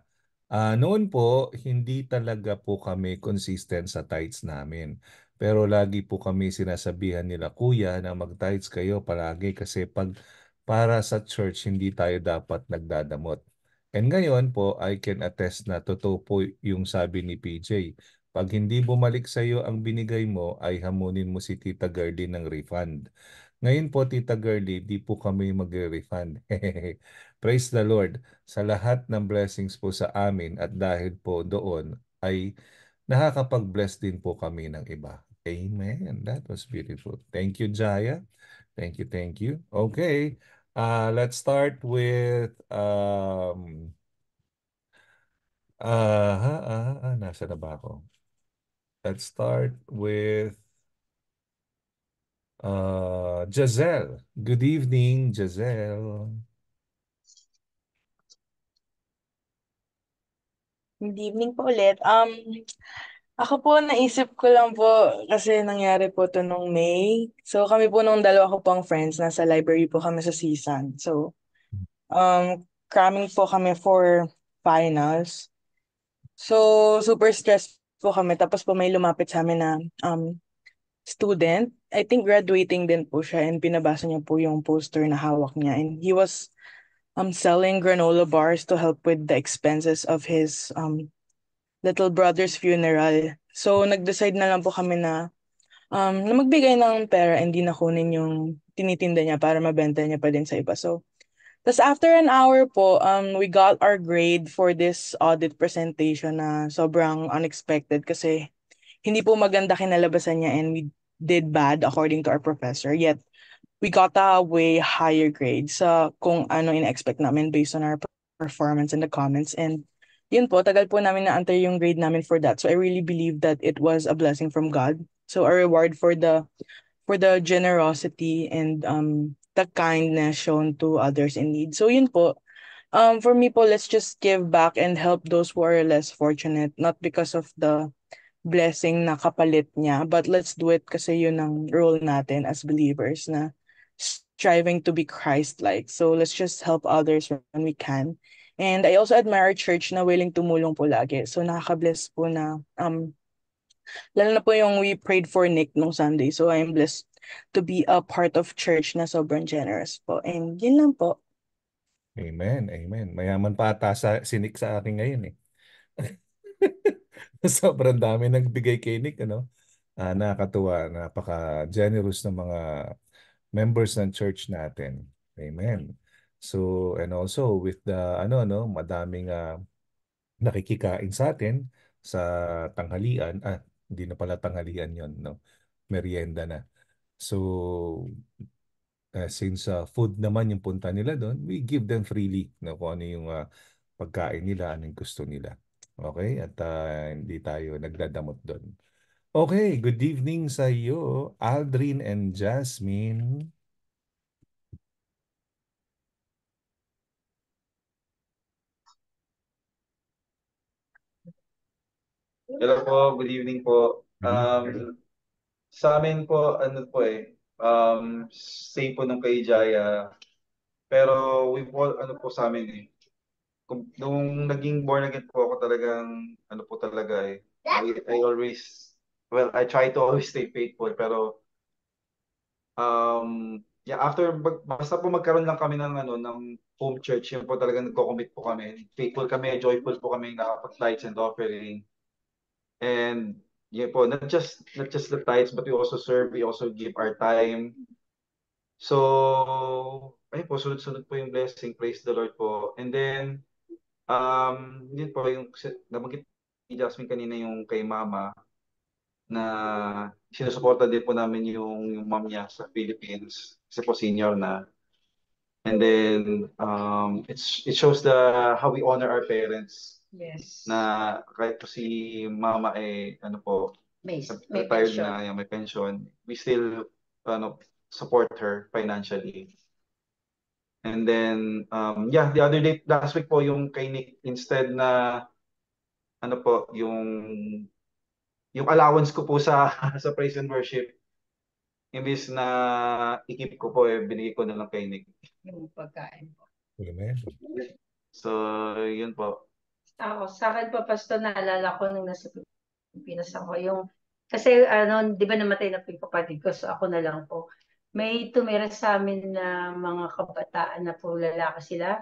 Ah, noon po, hindi talaga po kami consistent sa tights namin. Pero lagi po kami sinasabihan nila, Kuya, na mag-tights kayo palagi kasi pag para sa church, hindi tayo dapat nagdadamot. And ngayon po, I can attest na totoo po yung sabi ni PJ. Pag hindi bumalik sa iyo ang binigay mo, ay hamunin mo si Tita Girlie ng refund. Ngayon po, Tita Girlie, di po kami magre-refund. Praise the Lord sa lahat ng blessings po sa amin at dahil po doon ay nakakapag-bless din po kami ng iba. Amen. That was beautiful. Thank you, Jaya. Thank you, thank you. Okay, uh, let's start with... Um, uh, uh-huh, ha, uh, uh, nasa na ba ako? Let's start with uh, Giselle. Good evening, Giselle. Good evening po ulit. Um, ako po naisip ko lang po kasi nangyari po to nung May. So kami po nung dalawa ko pang friends, nasa library po kami sa season. So um, cramming po kami for finals. So super stressed po kami. Tapos po may lumapit sa amin na um, student. I think graduating din po siya and pinabasa niya po yung poster na hawak niya. And he was um selling granola bars to help with the expenses of his um little brother's funeral. So nag-decide na lang po kami na um na magbigay ng pera and di kunin yung tinitinda niya para mabenta niya pa din sa iba. So tapos after an hour po, um, we got our grade for this audit presentation na sobrang unexpected kasi hindi po maganda kinalabasan niya and we did bad according to our professor. Yet, we got a way higher grade sa kung ano in-expect namin based on our performance in the comments. And yun po, tagal po namin na antay yung grade namin for that. So I really believe that it was a blessing from God. So a reward for the for the generosity and um the kindness shown to others in need. So yun po, um for me po, let's just give back and help those who are less fortunate, not because of the blessing na kapalit niya, but let's do it kasi yun ang role natin as believers na striving to be Christ-like. So let's just help others when we can. And I also admire church na willing tumulong po lagi. So nakaka-bless po na um lalo na po yung we prayed for Nick nung Sunday. So I'm blessed to be a part of church na sobrang generous po. And yun lang po. Amen, amen. Mayaman pa ata sa, si Nick sa akin ngayon eh. sobrang dami nagbigay kay Nick, ano? Ah, nakakatuwa, napaka-generous ng mga members ng church natin. Amen. So, and also with the, ano, ano, madaming uh, nakikikain sa atin sa tanghalian. Ah, hindi na pala tanghalian yon no? Merienda na. So, uh, since uh, food naman yung punta nila doon, we give them freely no, kung ano yung uh, pagkain nila, anong gusto nila. Okay? At uh, hindi tayo nagdadamot doon. Okay, good evening sa iyo, Aldrin and Jasmine. Hello po, good evening po. Um, sa amin po, ano po eh, um, same po nung kay Jaya. Pero we po, ano po sa amin eh, kung, nung naging born again po ako talagang, ano po talaga eh, I, I always well, I try to always stay faithful pero um yeah, after basta po magkaroon lang kami ng ano ng home church, yun po talaga nagko-commit po kami. Faithful kami, joyful po kami nakapag tithes and offering. And yeah po, not just not just the tithes but we also serve, we also give our time. So, ay po, sunod-sunod po yung blessing. Praise the Lord po. And then, um, yun po, yung nabanggit ni Jasmine kanina yung kay Mama na sinusuporta din po namin yung, yung mom niya sa Philippines kasi po senior na. And then um, it's, it shows the how we honor our parents. Yes. Na kahit po si mama eh ano po may, may retired pension. na, yeah, may pension, we still ano support her financially. And then, um, yeah, the other day, last week po yung kay Nick, instead na, ano po, yung yung allowance ko po sa sa praise and worship imbis na ikip ko po eh binigay ko na lang kay Nick yung pagkain po Amen. so yun po ako sa akin pa pasto naalala ko nung nasa Pilipinas ako yung kasi ano di ba namatay na po yung kapatid ko so ako na lang po may tumira sa amin na mga kabataan na po lalaki sila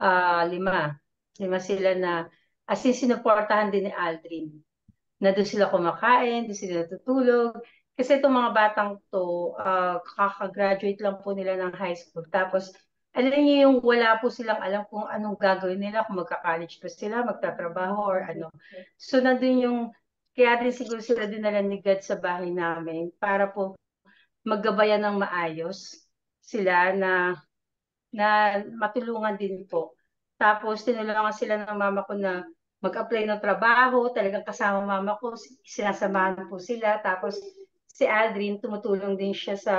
uh, lima lima sila na as in sinuportahan din ni Aldrin na doon sila kumakain, doon sila tutulog. Kasi itong mga batang to, uh, kakagraduate lang po nila ng high school. Tapos, alam niyo yung wala po silang alam kung anong gagawin nila, kung magka-college pa sila, magtatrabaho or ano. So, nandun yung, kaya din siguro sila din nalang ni God sa bahay namin para po maggabayan ng maayos sila na na matulungan din po. Tapos tinulungan sila ng mama ko na mag-apply ng trabaho, talagang kasama mama ko, sinasamahan po sila. Tapos si Adrian, tumutulong din siya sa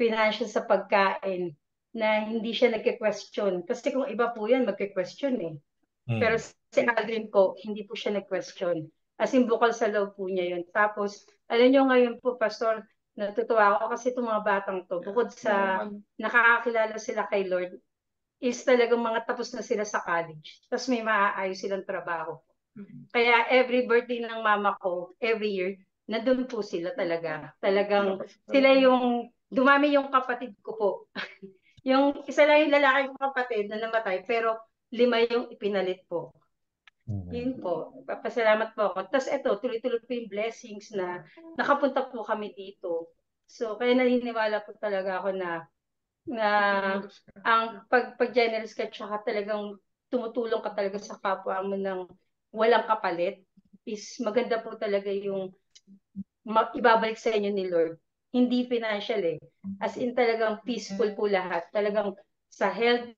financial sa pagkain na hindi siya nagke-question. Kasi kung iba po yan, magke-question eh. Mm. Pero si Adrian ko, hindi po siya nag-question. As in, bukal sa loob po niya yun. Tapos, alam niyo ngayon po, Pastor, natutuwa ako kasi itong mga batang to, bukod sa hmm. nakakakilala sila kay Lord, is talagang mga tapos na sila sa college. Tapos may maaayos silang trabaho. Mm-hmm. Kaya every birthday ng mama ko, every year, nandun po sila talaga. Talagang sila yung, dumami yung kapatid ko po. yung isa lang yung lalaki ko kapatid na namatay, pero lima yung ipinalit po. mm Yun po. Papasalamat po ako. Tapos eto, tuloy-tuloy po yung blessings na nakapunta po kami dito. So, kaya naniniwala po talaga ako na na ang pag, pag generous ka tsaka talagang tumutulong ka talaga sa kapwa mo ng walang kapalit is maganda po talaga yung ibabalik sa inyo ni Lord. Hindi financial eh. As in talagang peaceful po lahat. Talagang sa health,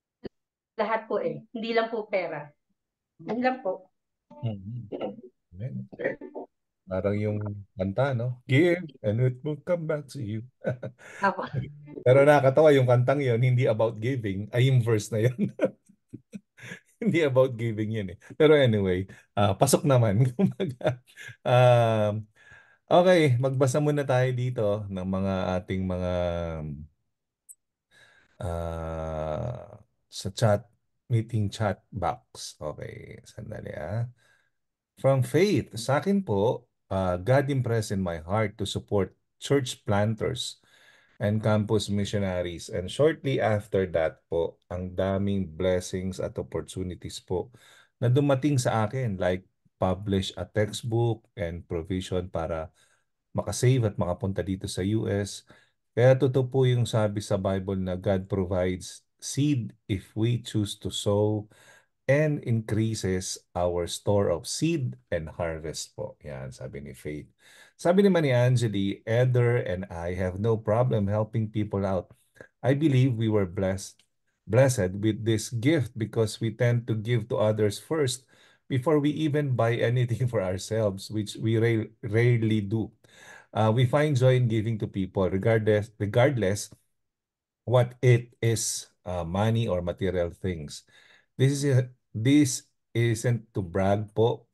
lahat po eh. Hindi lang po pera. Yan lang po. Mm-hmm. Parang yung kanta, no? Give and it will come back to you. Pero nakakatawa yung kantang yun, hindi about giving. Ay, yung verse na yun. hindi about giving yun eh. Pero anyway, uh, pasok naman. um, okay, magbasa muna tayo dito ng mga ating mga uh, sa chat, meeting chat box. Okay, sandali ah. From Faith, sa akin po, uh, God impressed in my heart to support church planters and campus missionaries. And shortly after that po, ang daming blessings at opportunities po na dumating sa akin like publish a textbook and provision para makasave at makapunta dito sa US. Kaya totoo po yung sabi sa Bible na God provides seed if we choose to sow and increases our store of seed and harvest po. Yan, sabi ni Faith. Sabi naman ni Angeli, Eder and I have no problem helping people out. I believe we were blessed, blessed with this gift because we tend to give to others first before we even buy anything for ourselves, which we ra rarely do. Uh, we find joy in giving to people regardless, regardless what it is, uh, money or material things. This is this isn't to brag po.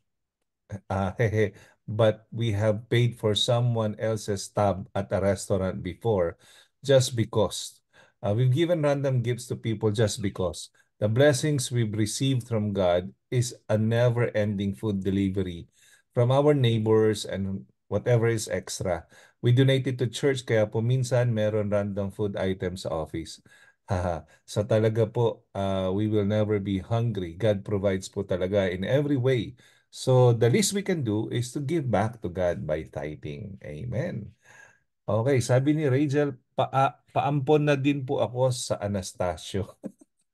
Uh, hehe, but we have paid for someone else's tab at a restaurant before just because. Uh, we've given random gifts to people just because. The blessings we've received from God is a never-ending food delivery from our neighbors and whatever is extra. We donate to church kaya po minsan meron random food items sa office. Haha. So talaga po, uh, we will never be hungry. God provides po talaga in every way. So the least we can do is to give back to God by tithing. Amen. Okay, sabi ni Rachel, pa paampon na din po ako sa Anastasio.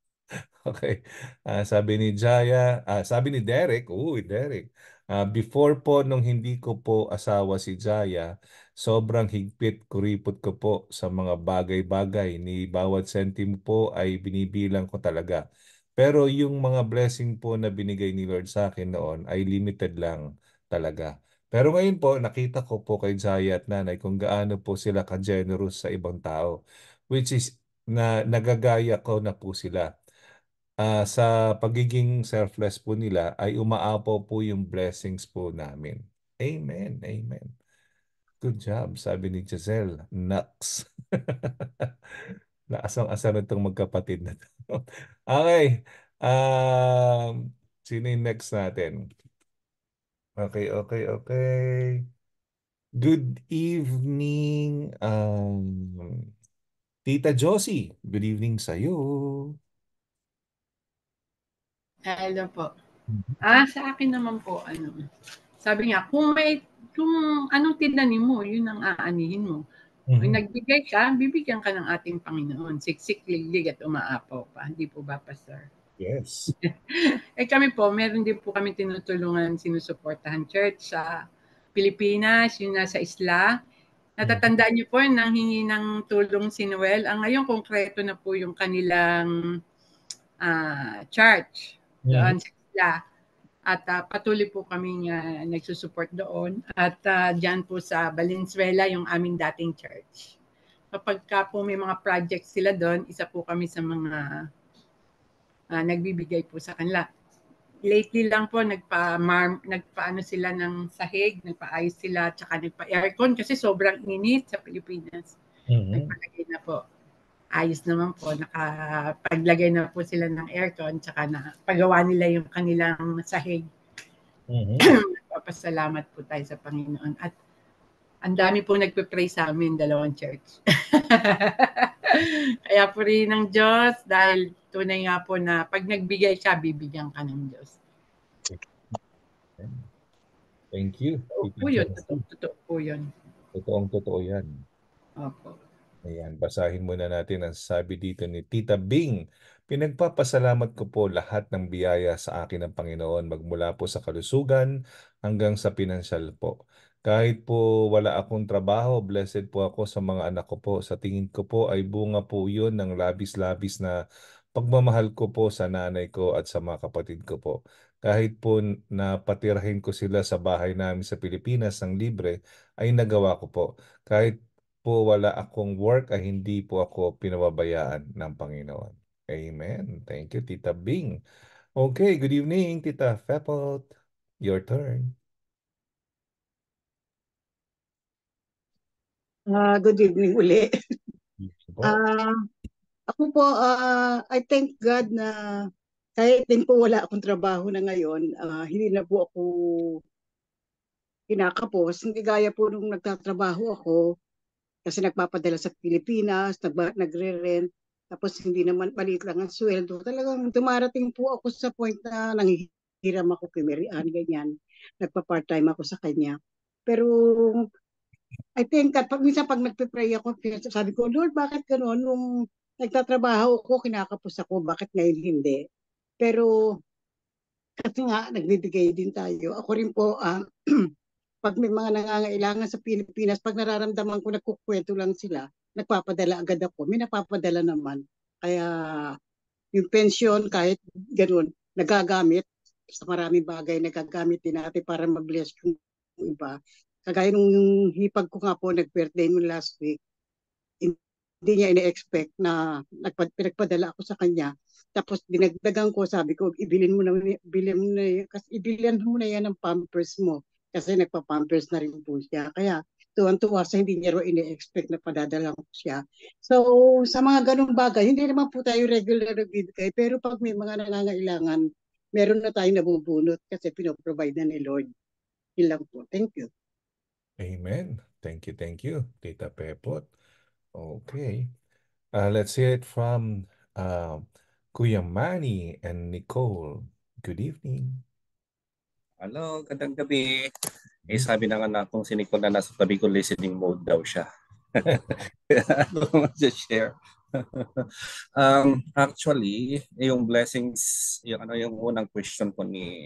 okay. Uh, sabi ni Jaya, uh, sabi ni Derek, uy, Derek. Uh, before po nung hindi ko po asawa si Jaya, sobrang higpit kuripot ko po sa mga bagay-bagay. Ni bawat sentim po ay binibilang ko talaga. Pero yung mga blessing po na binigay ni Lord sa akin noon ay limited lang talaga. Pero ngayon po, nakita ko po kay Jaya at nanay kung gaano po sila ka-generous sa ibang tao. Which is, na nagagaya ko na po sila ah, sa pagiging selfless po nila ay umaapaw po yung blessings po namin. Amen. Amen. Good job, sabi ni Giselle. Nux. Naasang-asa na itong magkapatid na to. okay. Um, sino yung next natin? Okay, okay, okay. Good evening, um, Tita Josie. Good evening sa'yo. Hello po. Mm-hmm. Ah, sa akin naman po, ano, sabi niya, kung may, kung anong tinanim mo, yun ang aanihin mo. Mm-hmm. Kung nagbigay ka, bibigyan ka ng ating Panginoon. Siksik, liglig at umaapaw pa. Hindi po ba, Pastor? Yes. eh kami po, meron din po kami tinutulungan, sinusuportahan church sa Pilipinas, yun nasa isla. Natatandaan niyo po yung nanghingi ng tulong si Noel. Ang ngayon, konkreto na po yung kanilang uh, church. Doon sa isla. At uh, patuloy po kami uh, nagsusupport doon. At uh, dyan po sa Valenzuela, yung aming dating church. Kapag ka po may mga project sila doon, isa po kami sa mga uh, nagbibigay po sa kanila. Lately lang po, nagpa nagpaano sila ng sahig, nagpaayos sila, tsaka nagpa-aircon kasi sobrang init sa Pilipinas. Mm-hmm. Nagpalagay na po ayos naman po, nakapaglagay na po sila ng aircon, tsaka na pagawa nila yung kanilang sahig. Mm-hmm. Nagpapasalamat po tayo sa Panginoon. At ang dami po nagpe-pray sa amin, dalawang church. Kaya po rin ng Diyos dahil tunay nga po na pag nagbigay siya, bibigyan ka ng Diyos. Thank you. Totoo po yun. Totoo, totoo po yun. Totoong totoo yan. Opo. Ayan, basahin muna natin ang sabi dito ni Tita Bing. Pinagpapasalamat ko po lahat ng biyaya sa akin ng Panginoon magmula po sa kalusugan hanggang sa pinansyal po. Kahit po wala akong trabaho, blessed po ako sa mga anak ko po. Sa tingin ko po ay bunga po yun ng labis-labis na pagmamahal ko po sa nanay ko at sa mga kapatid ko po. Kahit po napatirahin ko sila sa bahay namin sa Pilipinas ng libre, ay nagawa ko po. Kahit po wala akong work ay hindi po ako pinababayaan ng Panginoon. Amen. Thank you, Tita Bing. Okay, good evening, Tita Fepot. Your turn. Uh, good evening uli. uh, ako po, uh, I thank God na kahit din po wala akong trabaho na ngayon, uh, hindi na po ako kinakapos. Hindi gaya po nung nagtatrabaho ako, kasi nagpapadala sa Pilipinas, nag, nagre-rent, tapos hindi naman maliit lang ang sweldo. Talagang dumarating po ako sa point na nanghihiram ako kay Marian, ganyan. Nagpa-part-time ako sa kanya. Pero I think, at pag, minsan pag nagpe-pray ako, sabi ko, Lord, bakit gano'n? Nung nagtatrabaho ako, kinakapos ako, bakit ngayon hindi? Pero kasi nga, nagbibigay din tayo. Ako rin po, uh, pag may mga nangangailangan sa Pilipinas, pag nararamdaman ko nagkukwento lang sila, nagpapadala agad ako. May napapadala naman. Kaya yung pension kahit ganoon, nagagamit sa maraming bagay nagagamit din natin para mag-bless yung iba. Kagaya nung yung hipag ko nga po, nag-birthday nung last week, hindi niya ina-expect na nagpad, pinagpadala ako sa kanya. Tapos dinagdagan ko, sabi ko, ibilin mo na, ibilin mo na, kasi ibilin mo na yan ang pampers mo kasi nagpa-pampers na rin po siya. Kaya tuwan-tuwa sa hindi niya rin ini expect na padadala ko siya. So, sa mga ganong bagay, hindi naman po tayo regular nagbibigay, pero pag may mga nangangailangan, meron na tayong nabubunot kasi pinoprovide na ni Lord. Yun lang po. Thank you. Amen. Thank you, thank you, Tita Pepot. Okay. Uh, let's hear it from uh, Kuya Manny and Nicole. Good evening. Hello, gandang gabi. Eh, sabi ng anak kong si Nicole na nasa tabi ko, listening mode daw siya. ano share? um, actually, yung blessings, yung, ano, yung unang question ko ni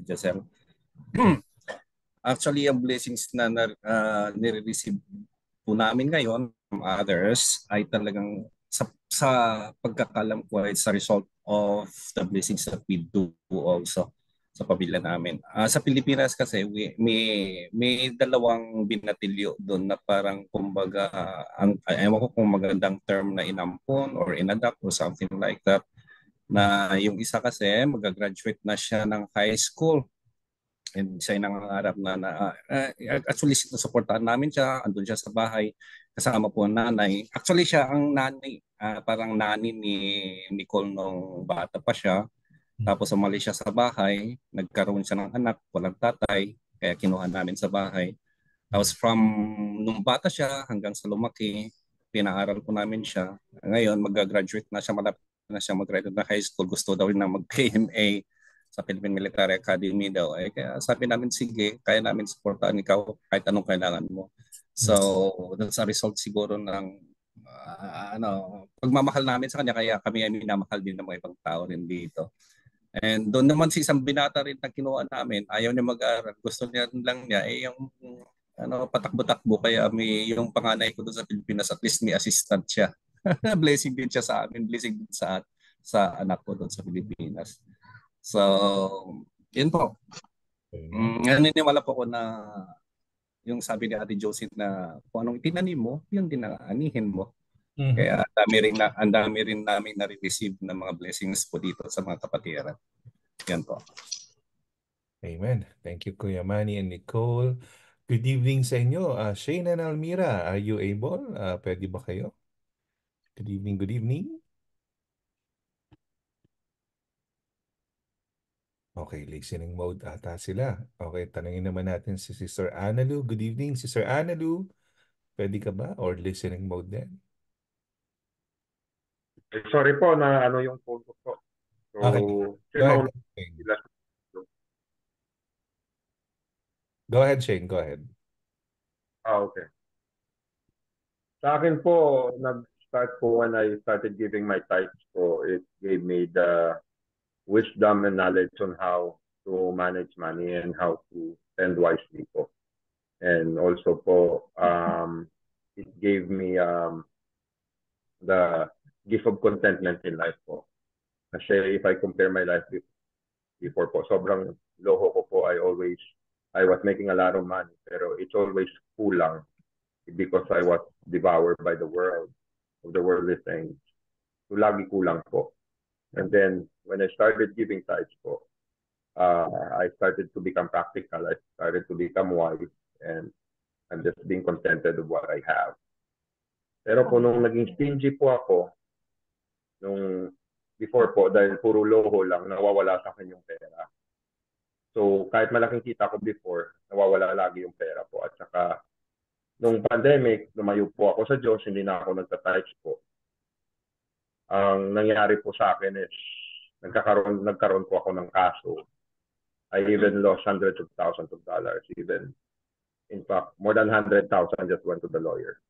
Giselle. Hmm. actually, yung blessings na, na uh, nire-receive po namin ngayon from others ay talagang sa, sa pagkakalam ko ay sa result of the blessings that we do also sa pamilya namin. Uh, sa Pilipinas kasi we, may may dalawang binatilyo doon na parang kumbaga ang ayaw ko kung magandang term na inampon or inadapt or something like that na yung isa kasi magagraduate na siya ng high school and siya nangangarap na, na uh, actually sinusuportahan namin siya andun siya sa bahay kasama po ang nanay actually siya ang nanay uh, parang nani ni Nicole nung bata pa siya Mm. Tapos umalis siya sa bahay, nagkaroon siya ng anak, walang tatay, kaya kinuha namin sa bahay. Tapos from nung bata siya hanggang sa lumaki, pinaaral ko namin siya. Ngayon, mag-graduate na siya, malapit na siya mag-graduate na high school. Gusto daw na mag kma sa Philippine Military Academy daw. Eh, kaya sabi namin, sige, kaya namin supportahan ikaw kahit anong kailangan mo. So, that's a result siguro ng uh, ano, pagmamahal namin sa kanya kaya kami ay minamahal din ng mga ibang tao rin dito. And doon naman si isang binata rin na kinuha namin, ayaw niya mag-aral. Gusto niya lang niya eh yung ano, patakbo-takbo. Kaya may, yung panganay ko doon sa Pilipinas, at least may assistant siya. blessing din siya sa amin, blessing din sa, sa anak ko doon sa Pilipinas. So, yun po. Mm, naniniwala po ko na yung sabi ni Ate Josie na kung anong itinanim mo, yun din ang anihin mo. Mm-hmm. Kaya ang dami rin, na, ang dami rin namin na-receive ng mga blessings po dito sa mga kapatiran. Yan po. Amen. Thank you Kuya Manny and Nicole. Good evening sa inyo. Uh, ah, Shane and Almira, are you able? Uh, pwede ba kayo? Good evening, good evening. Okay, listening mode ata sila. Okay, tanungin naman natin si Sister Analu. Good evening, Sister Analu. Pwede ka ba? Or listening mode din? Eh, sorry po na ano yung phone ko So, okay. Go ahead. Go ahead, Shane. Go ahead. Ah, okay. Sa akin po, nag-start po when I started giving my types. So it gave me the wisdom and knowledge on how to manage money and how to spend wisely po. And also po, um, it gave me um, the gift of contentment in life ko. Kasi if I compare my life before po, sobrang loho ko po. I always, I was making a lot of money, pero it's always kulang because I was devoured by the world, of the worldly things. So, lagi kulang po. And then, when I started giving tithes po, uh, I started to become practical. I started to become wise and I'm just being contented of what I have. Pero po nung naging stingy po ako, Nung before po, dahil puro loho lang, nawawala sa akin yung pera. So, kahit malaking kita ko before, nawawala lagi yung pera po. At saka, nung pandemic, lumayo po ako sa Diyos, hindi na ako nagta-types po. Ang nangyari po sa akin is, nagkakaroon, nagkaroon po ako ng kaso. I even lost hundreds of thousands of dollars, even. In fact, more than 100,000 just went to the lawyer.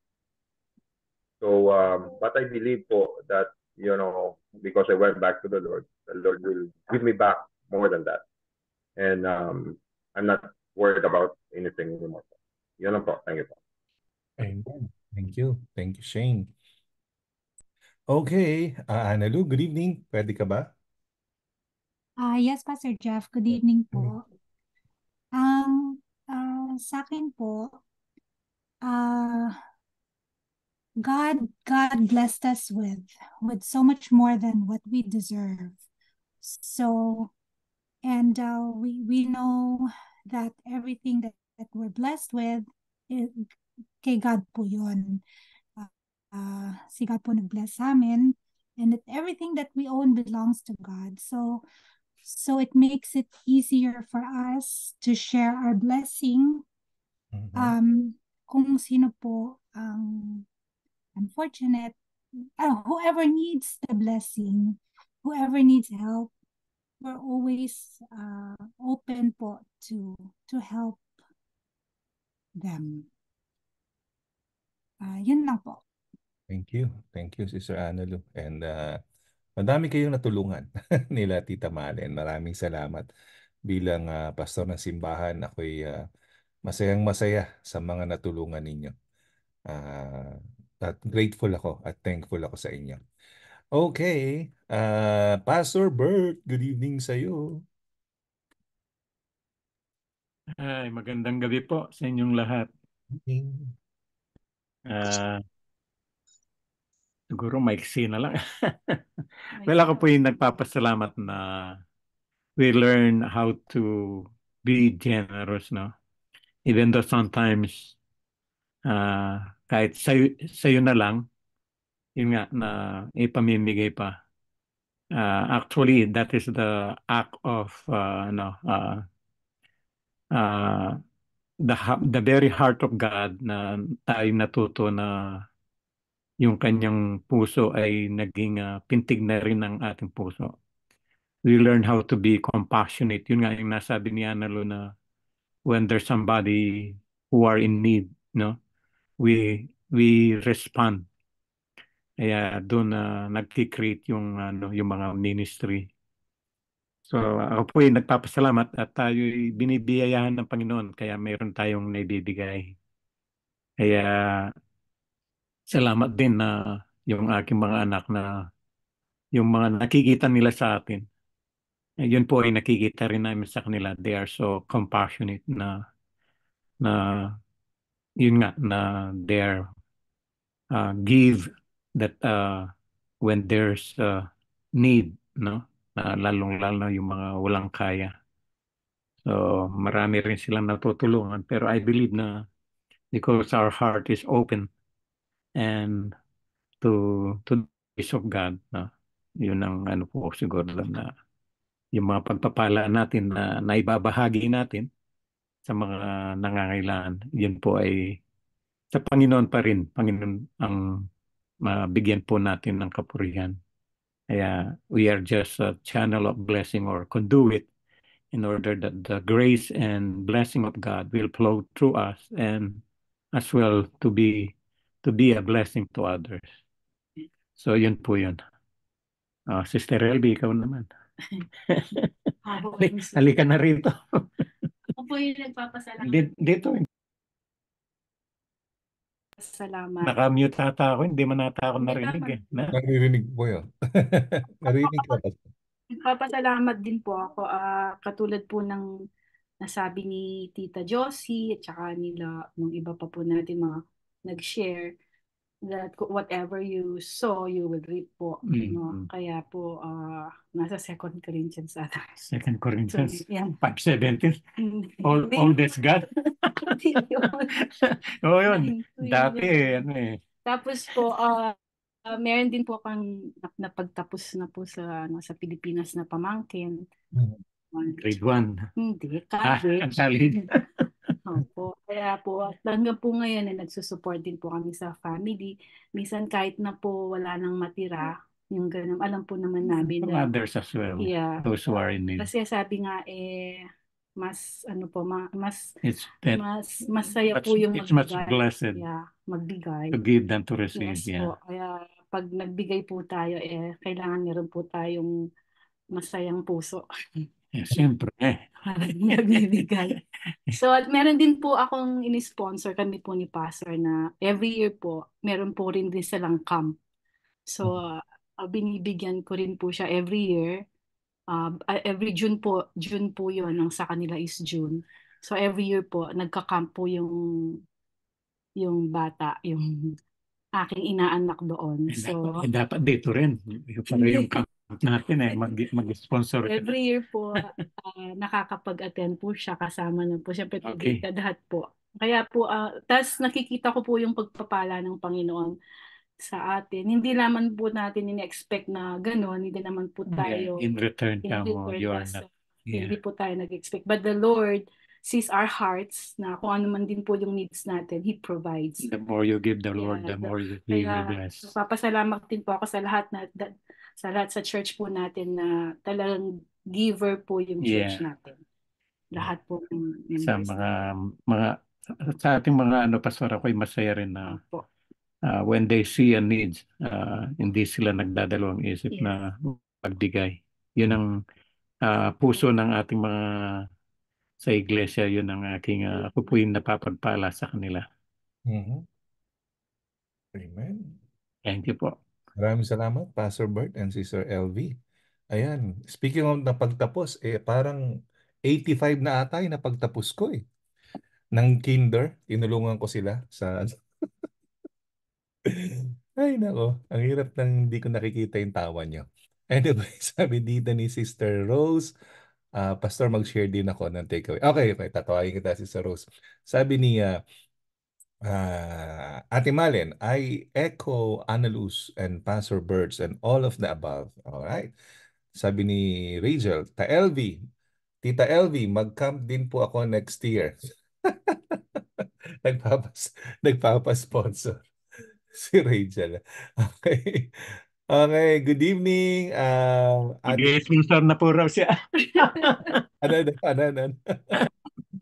So, um, but I believe po that you know, because I went back to the Lord, the Lord will give me back more than that. And um, I'm not worried about anything anymore. Yun lang po. Thank you po. Amen. Thank you. Thank you, Shane. Okay. Uh, Analu, good evening. Pwede ka ba? Uh, yes, Pastor Jeff. Good evening po. Um, uh, sa akin po, uh, God God blessed us with with so much more than what we deserve. So and uh, we we know that everything that, that we're blessed with is kay God po yun. Uh, uh, si God po nagbless sa amin and that everything that we own belongs to God. So so it makes it easier for us to share our blessing mm-hmm. um kung sino po ang unfortunate, uh, whoever needs the blessing, whoever needs help, we're always uh, open po to to help them. Uh, yun lang po. Thank you. Thank you, Sister Analu. And uh, madami kayong natulungan nila, Tita Malen. Maraming salamat. Bilang uh, pastor ng simbahan, ako'y uh, masayang masaya sa mga natulungan ninyo. Uh, at grateful ako at thankful ako sa inyo. Okay, uh, Pastor Bert, good evening sa iyo. Ay, magandang gabi po sa inyong lahat. Uh, siguro maiksi na lang. well, ako po yung nagpapasalamat na we learn how to be generous, no? Even though sometimes uh, kahit sa'yo, sa'yo na lang, yun nga, na ipamimigay pa. Uh, actually, that is the act of, uh, ano, uh, uh, the, the very heart of God na tayo natuto na yung kanyang puso ay naging uh, pintig na rin ng ating puso. We learn how to be compassionate. Yun nga yung nasabi ni Analo na when there's somebody who are in need, no? we we respond. Kaya doon uh, ah, nagki-create yung ano yung mga ministry. So ako po ay nagpapasalamat at tayo ay binibiyayahan ng Panginoon kaya mayroon tayong naibibigay. Kaya salamat din na yung aking mga anak na yung mga nakikita nila sa atin. ay eh, Yun po ay nakikita rin namin sa kanila. They are so compassionate na na yun nga na there uh, give that uh, when there's uh, need no na lalong lalo yung mga walang kaya so marami rin silang natutulungan pero I believe na because our heart is open and to to the of God na yun ang ano po siguro na yung mga pagpapala natin na naibabahagi natin sa mga nangangailangan. Yan po ay sa Panginoon pa rin. Panginoon ang mabigyan po natin ng kapurihan. Kaya we are just a channel of blessing or conduit in order that the grace and blessing of God will flow through us and as well to be to be a blessing to others. So yun po yun. Uh, Sister Elby, ikaw naman. Halika na rito po yung nagpapasalamat. Di, dito. Salamat. Naka-mute ata ako. Hindi man ata ako narinig. Eh. Na? Naririnig po yun. narinig ka. Nagpapasalamat din po ako. Uh, katulad po ng nasabi ni Tita Josie at saka nila nung iba pa po natin mga nag-share that whatever you sow, you will reap po. Mm-hmm. No? Kaya po, uh, nasa 2 Corinthians ata. 2 Corinthians so, 5.17? Mm-hmm. all, all this God? Oo oh, yun. Dati eh. Ano eh. Tapos po, uh, uh, meron din po akong napagtapos na po sa, ano, sa Pilipinas na pamangkin. Mm-hmm. Grade 1. Hindi, ah, college. Ah, ang college. Opo. Kaya po, hanggang po ngayon eh, nagsusupport din po kami sa family. Minsan kahit na po wala nang matira, yung ganun, alam po naman namin na. Others as well. Yeah. Those who are in need. Kasi sabi nga eh, mas ano po ma, mas it's that, mas masaya much, po yung it's magbigay. much blessed yeah magbigay to give than to receive yes, yeah po. kaya pag nagbigay po tayo eh kailangan meron po tayong masayang puso Eh, siyempre. Nagbibigay. so, at meron din po akong ini-sponsor kami po ni Pastor na every year po, meron po rin din silang camp. So, uh, binibigyan ko rin po siya every year. Uh, every June po, June po yon ang sa kanila is June. So, every year po, nagka-camp po yung yung bata, yung aking inaanak doon. Eh, so, dapat, eh, dapat dito rin. Yung para yung camp natin eh, mag- mag-sponsor. Every year po, uh, nakakapag-attend po siya kasama na po. Siyempre, okay. lahat po. Kaya po, uh, tas nakikita ko po yung pagpapala ng Panginoon sa atin. Hindi naman po natin in-expect na gano'n. Hindi naman po tayo... Yeah, in return, in return mo, you are not... Yeah. Hindi po tayo nag-expect. But the Lord sees our hearts na kung ano man din po yung needs natin, He provides. The more you give the Lord, yeah, the, the more you will be blessed. Papasalamat din po ako sa lahat na, that, Salat sa church po natin na talagang giver po yung church yeah. natin. Lahat po ng members. Sa mga, mga, sa ating mga ano, pastor ako ay masaya rin na Uh, when they see a need, uh, hindi sila nagdadalawang isip yes. na pagbigay. Yun ang uh, puso ng ating mga sa iglesia, yun ang aking, uh, ako po yung napapagpala sa kanila. Mm-hmm. Amen. Thank you po. Maraming salamat, Pastor Bert and Sister LV. Ayan, speaking of na pagtapos, eh parang 85 na ata na pagtapos ko eh. Nang kinder, tinulungan ko sila sa... Ay nako, ang hirap nang hindi ko nakikita yung tawa niyo. Anyway, sabi dito ni Sister Rose, uh, Pastor, mag-share din ako ng takeaway. Okay, okay, tatawagin kita, Sister Rose. Sabi niya, uh, uh, Ate Malen, I echo Annaluz and Pastor Birds and all of the above. All right. Sabi ni Rachel, Ta LV, Tita LV, mag-camp din po ako next year. nagpapas nagpapasponsor si Rachel. Okay. Okay, good evening. Um, uh, Mag-sponsor na po raw siya. ano, ano, ano, ano?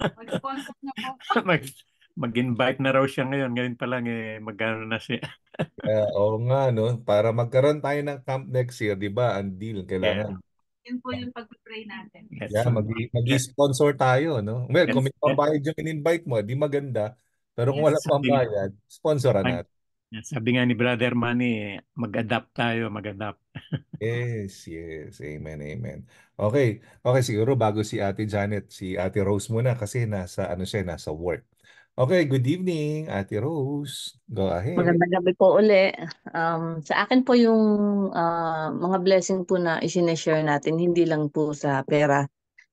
Mag-sponsor na po mag-invite na raw siya ngayon. Ngayon pa lang eh, magkano na siya. uh, oo nga, no? Para magkaroon tayo ng camp next year, di ba? Ang deal, kailangan. Yeah. Yan po yung pag-pray natin. Yeah, mag- mag-sponsor tayo, no? Well, kung may pambayad yung in-invite mo, eh, di maganda. Pero kung yes. wala pambayad, sponsoran natin. Sabi nga ni Brother Manny, eh, mag-adapt tayo, mag-adapt. yes, yes. Amen, amen. Okay. Okay, siguro bago si Ate Janet, si Ate Rose muna kasi nasa ano siya, nasa work. Okay, good evening, Ate Rose. Go ahead. Magandang gabi po uli. Um, sa akin po yung uh, mga blessing po na isineshare natin, hindi lang po sa pera.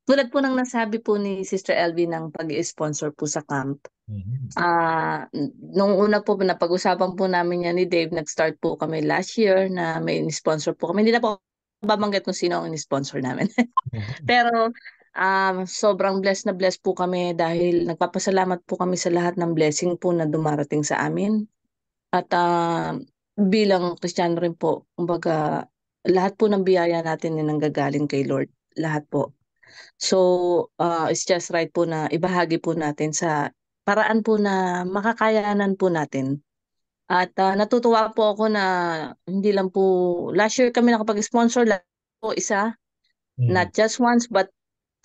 Tulad po ng nasabi po ni Sister Elvie ng pag-sponsor po sa camp. Mm-hmm. Uh, nung una po, napag-usapan po namin yan ni Dave, nag-start po kami last year na may sponsor po kami. Hindi na po babanggit kung sino ang in-sponsor namin. Mm-hmm. Pero Um, sobrang blessed na blessed po kami dahil nagpapasalamat po kami sa lahat ng blessing po na dumarating sa amin. At uh, bilang Kristiyano rin po, kumbaga lahat po ng biyaya natin ay nanggagaling kay Lord. Lahat po. So, uh, it's just right po na ibahagi po natin sa paraan po na makakayanan po natin. At uh, natutuwa po ako na hindi lang po, last year kami nakapag-sponsor lang po isa. Mm. Not just once, but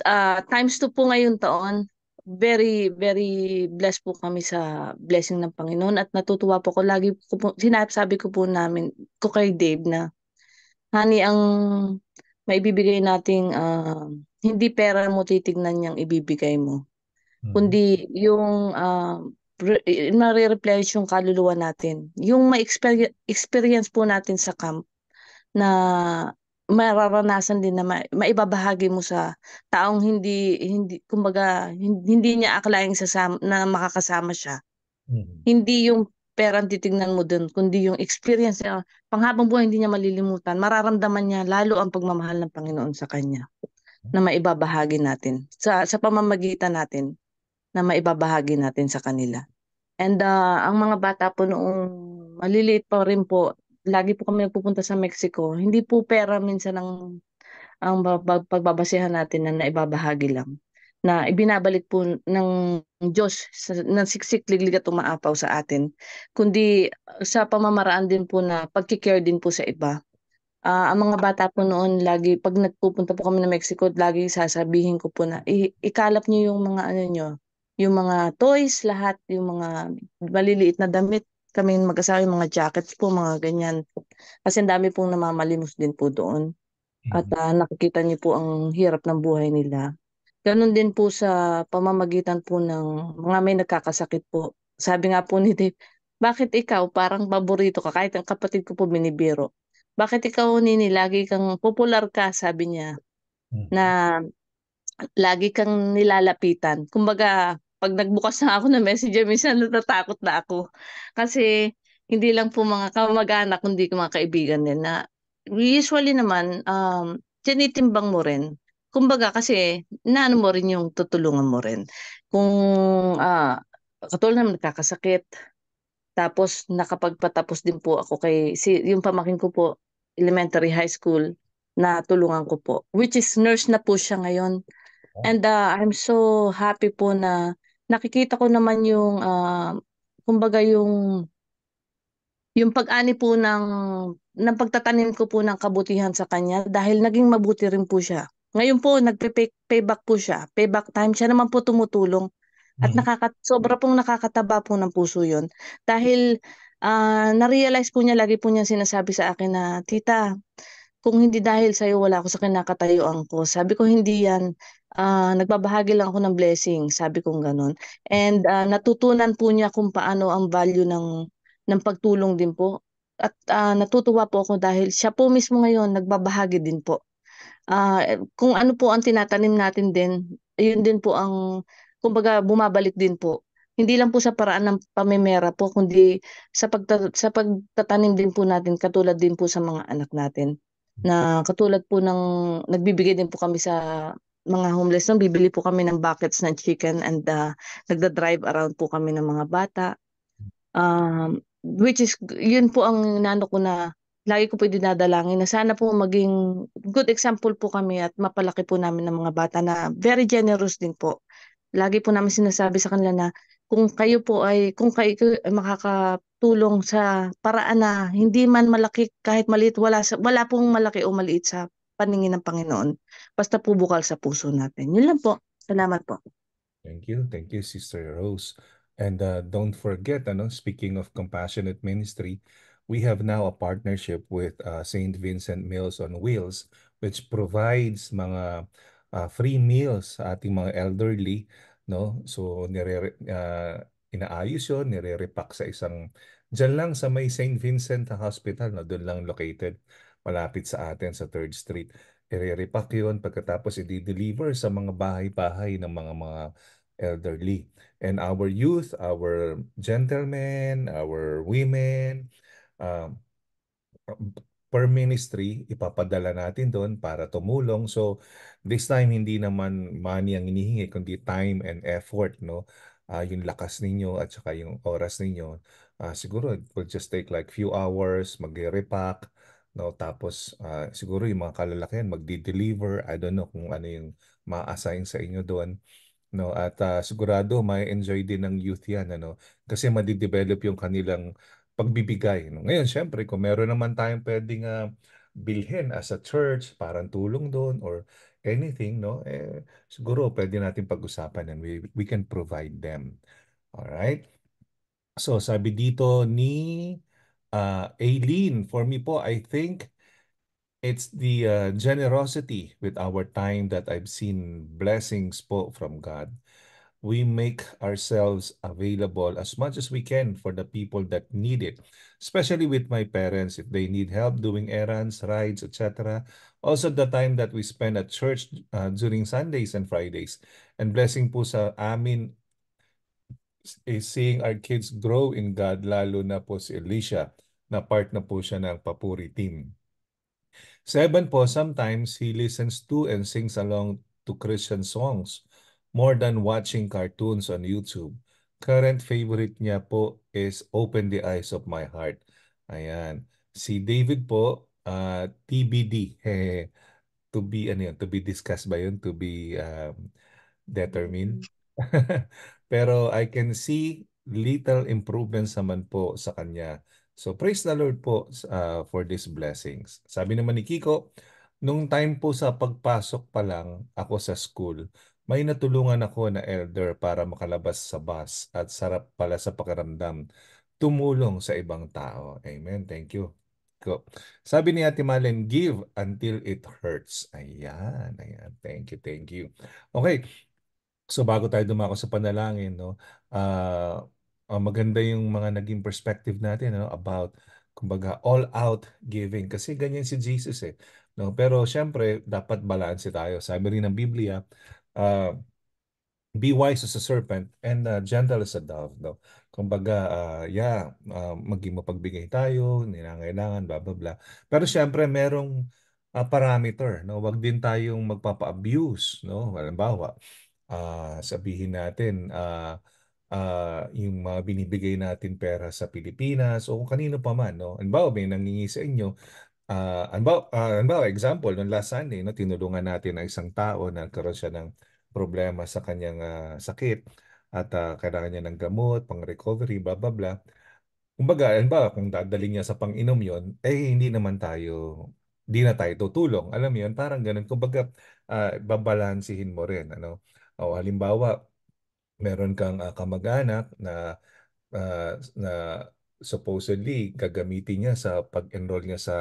uh, times to po ngayon taon. Very, very blessed po kami sa blessing ng Panginoon at natutuwa po ako. Lagi ko po, sinasabi ko po namin, ko kay Dave na, honey, ang maibibigay nating, uh, hindi pera mo titignan niyang ibibigay mo. Hmm. Kundi yung uh, re- nare yung kaluluwa natin. Yung ma-experience po natin sa camp na mararanasan din na ma- maibabahagi mo sa taong hindi hindi kumbaga hindi, hindi niya akalaing sasama, na makakasama siya. Mm-hmm. Hindi yung pera ang titignan mo doon, kundi yung experience niya. Panghabang buhay hindi niya malilimutan. Mararamdaman niya lalo ang pagmamahal ng Panginoon sa kanya na maibabahagi natin sa sa pamamagitan natin na maibabahagi natin sa kanila. And uh, ang mga bata po noong maliliit pa rin po, lagi po kami nagpupunta sa Mexico, hindi po pera minsan ang, ang pagbabasehan natin na naibabahagi lang. Na ibinabalik po ng Diyos sa, ng siksik liglig at umaapaw sa atin. Kundi sa pamamaraan din po na pagkikare din po sa iba. Uh, ang mga bata po noon, lagi, pag nagpupunta po kami na Mexico, lagi sasabihin ko po na, ikalap niyo yung mga ano niyo yung mga toys, lahat, yung mga maliliit na damit, kami mag-asawa yung mga jackets po, mga ganyan. Kasi ang dami pong namamalimos din po doon. At uh, nakikita niyo po ang hirap ng buhay nila. Ganon din po sa pamamagitan po ng mga may nagkakasakit po. Sabi nga po ni Dave, bakit ikaw parang paborito ka? Kahit ang kapatid ko po binibiro. Bakit ikaw, Nini, lagi kang popular ka, sabi niya, mm-hmm. na lagi kang nilalapitan. Kumbaga, pag nagbukas na ako ng messenger, eh, minsan natatakot na ako. Kasi hindi lang po mga kamag-anak, kundi mga kaibigan din na usually naman, um, tinitimbang mo rin. Kumbaga kasi, naano mo rin yung tutulungan mo rin. Kung uh, katulad naman nagkakasakit, tapos nakapagpatapos din po ako kay, si, yung pamakin ko po, elementary high school, na tulungan ko po. Which is nurse na po siya ngayon. And uh, I'm so happy po na nakikita ko naman yung ah, kumbaga yung yung pag-ani po ng ng pagtatanim ko po ng kabutihan sa kanya dahil naging mabuti rin po siya. Ngayon po nagpe-payback po siya. Payback time siya naman po tumutulong at Mm. nakaka sobra pong nakakataba po ng puso 'yon dahil ah, na-realize po niya lagi po niya sinasabi sa akin na tita kung hindi dahil sa iyo wala ako sa kinakatayuan ko. Sabi ko hindi yan ah, nagbabahagi lang ako ng blessing, sabi kong ganun. And ah, natutunan po niya kung paano ang value ng ng pagtulong din po. At ah, natutuwa po ako dahil siya po mismo ngayon nagbabahagi din po. Ah, eh, kung ano po ang tinatanim natin din, yun din po ang kumbaga bumabalik din po. Hindi lang po sa paraan ng pamimera po kundi sa pagta- sa pagtatanim din po natin katulad din po sa mga anak natin na katulad po ng nagbibigay din po kami sa mga homeless nun, bibili po kami ng buckets ng chicken and uh, nagda-drive around po kami ng mga bata. Um, which is, yun po ang nano ko na lagi ko po dinadalangin na sana po maging good example po kami at mapalaki po namin ng mga bata na very generous din po. Lagi po namin sinasabi sa kanila na kung kayo po ay, kung kayo ay makakatulong sa paraan na hindi man malaki kahit maliit, wala, sa, wala pong malaki o maliit sa paningin ng Panginoon. Basta po bukal sa puso natin. Yun lang po. Salamat po. Thank you. Thank you, Sister Rose. And uh, don't forget, ano, speaking of compassionate ministry, we have now a partnership with uh, St. Vincent Meals on Wheels, which provides mga uh, free meals sa ating mga elderly. No? So, nire, uh, inaayos yun, nire-repack sa isang Diyan lang sa may St. Vincent Hospital, no, doon lang located malapit sa atin sa 3rd Street. I-repack yun pagkatapos i-deliver sa mga bahay-bahay ng mga mga elderly. And our youth, our gentlemen, our women, um, per ministry, ipapadala natin doon para tumulong. So this time hindi naman money ang hinihingi kundi time and effort, no? Uh, yung lakas ninyo at saka yung oras ninyo. Uh, siguro it will just take like few hours, magre-repack, No, tapos uh, siguro yung mga kalalakihan magdi-deliver, I don't know kung ano yung ma-assign sa inyo doon. No, at uh, sigurado may enjoy din ng youth yan ano kasi madidevelop yung kanilang pagbibigay. No? Ngayon, syempre, kung meron naman tayong pwedeng uh, bilhin as a church, parang tulong doon or anything, no? Eh, siguro pwede natin pag-usapan and we, we can provide them. All right? So, sabi dito ni Uh, Aileen, for me po, I think it's the uh, generosity with our time that I've seen blessings po from God. We make ourselves available as much as we can for the people that need it, especially with my parents if they need help doing errands, rides, etc. Also the time that we spend at church uh, during Sundays and Fridays. And blessing po sa amin is seeing our kids grow in God, lalo na po si Alicia, na part na po siya ng papuri team. Seven po, sometimes he listens to and sings along to Christian songs more than watching cartoons on YouTube. Current favorite niya po is Open the Eyes of My Heart. Ayan. Si David po, uh, ah, TBD. to be, ano yun, to be discussed ba yun? To be um, determined? Pero I can see little improvements naman po sa kanya. So praise the Lord po uh, for these blessings. Sabi naman ni Kiko, nung time po sa pagpasok pa lang ako sa school, may natulungan ako na elder para makalabas sa bus at sarap pala sa pakiramdam tumulong sa ibang tao. Amen. Thank you. Go. Sabi ni Ate Malen, give until it hurts. Ayan, ayan. Thank you, thank you. Okay, So bago tayo dumako sa panalangin, no, uh, maganda yung mga naging perspective natin no, about kumbaga all out giving kasi ganyan si Jesus eh. No, pero syempre dapat balanse tayo. Sabi rin ng Biblia, uh, be wise as a serpent and uh, gentle as a dove. No? Kumbaga, uh, yeah, uh, maging mapagbigay tayo, nilangailangan, blah, blah, blah. Pero syempre, merong uh, parameter. No? Huwag din tayong magpapa-abuse. No? Halimbawa, uh, sabihin natin uh, uh, yung mga binibigay natin pera sa Pilipinas o kung kanino pa man. No? and Anbaw, may nangingi sa inyo. Uh, anbaw, uh, anbaw, example, noong last Sunday, no, tinulungan natin ang isang tao na nagkaroon siya ng problema sa kanyang uh, sakit at uh, kailangan niya ng gamot, pang-recovery, blah, blah, blah. Kumbaga, ba, kung dadaling niya sa pang-inom yon eh hindi naman tayo, hindi na tayo tutulong. Alam mo yun, parang ganun. Kumbaga, uh, babalansihin mo rin. Ano? O halimbawa, meron kang uh, kamag-anak na uh, na supposedly gagamitin niya sa pag-enroll niya sa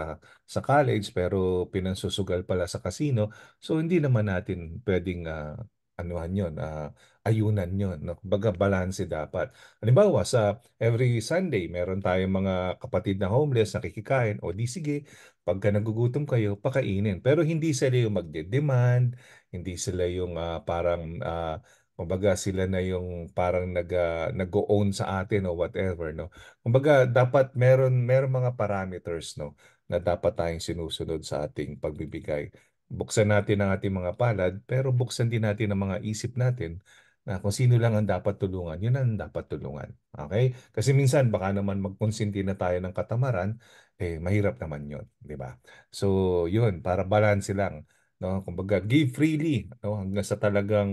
sa college pero pinansusugal pala sa casino. So hindi naman natin pwedeng uh, anuhan 'yon, uh, ayunan 'yon. No? Kumbaga balanse dapat. Halimbawa sa every Sunday meron tayong mga kapatid na homeless na nakikikain o di sige, pagka nagugutom kayo, pakainin. Pero hindi sila yung magde-demand, hindi sila yung uh, parang uh, kumbaga sila na yung parang nag uh, ah, nag-own sa atin o whatever no. Kumbaga dapat meron meron mga parameters no na dapat tayong sinusunod sa ating pagbibigay. Buksan natin ang ating mga palad pero buksan din natin ang mga isip natin na kung sino lang ang dapat tulungan, yun ang dapat tulungan. Okay? Kasi minsan baka naman magkonsinti na tayo ng katamaran, eh mahirap naman yun, di ba? So, yun para balanse lang No? Kumbaga, give freely no? hanggang sa talagang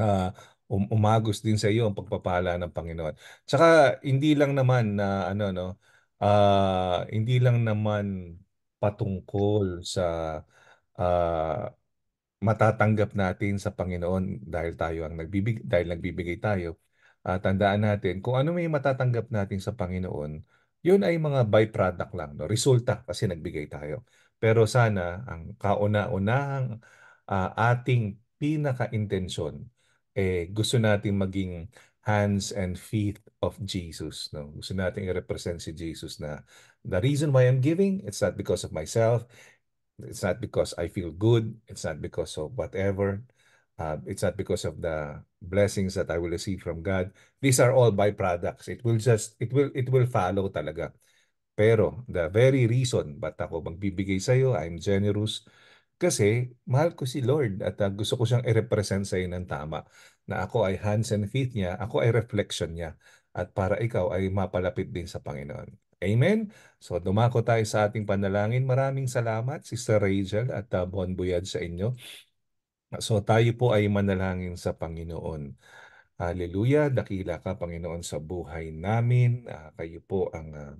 uh, um- umagos din sa iyo ang pagpapala ng Panginoon. Tsaka hindi lang naman na ano no, ah, hindi lang naman patungkol sa ah, matatanggap natin sa Panginoon dahil tayo ang nagbibig dahil nagbibigay tayo. Ah, tandaan natin kung ano may matatanggap natin sa Panginoon, yun ay mga byproduct lang, no? resulta kasi nagbigay tayo. Pero sana ang kauna-unahang uh, ating pinaka-intensyon eh gusto nating maging hands and feet of Jesus. No? Gusto nating i-represent si Jesus na the reason why I'm giving, it's not because of myself, it's not because I feel good, it's not because of whatever, uh, it's not because of the blessings that I will receive from God. These are all byproducts. It will just, it will, it will follow talaga pero the very reason ba't ako magbibigay sa iyo, I'm generous, kasi mahal ko si Lord at uh, gusto ko siyang i-represent sa iyo ng tama. Na ako ay hands and feet niya, ako ay reflection niya. At para ikaw ay mapalapit din sa Panginoon. Amen? So, dumako tayo sa ating panalangin. Maraming salamat, Sister Rachel at uh, Bon Buyad sa inyo. So, tayo po ay manalangin sa Panginoon. Hallelujah. Dakila ka, Panginoon, sa buhay namin. Uh, kayo po ang uh,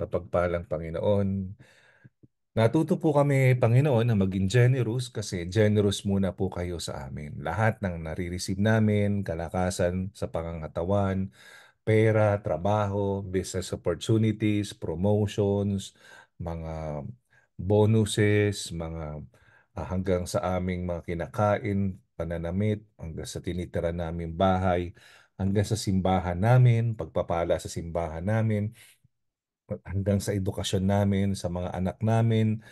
mapagpalang Panginoon. Natuto po kami, Panginoon, na maging generous kasi generous muna po kayo sa amin. Lahat ng nare-receive namin, kalakasan sa pangangatawan, pera, trabaho, business opportunities, promotions, mga bonuses, mga ah, hanggang sa aming mga kinakain, pananamit, hanggang sa tinitira namin bahay, hanggang sa simbahan namin, pagpapala sa simbahan namin, hanggang sa edukasyon namin, sa mga anak namin.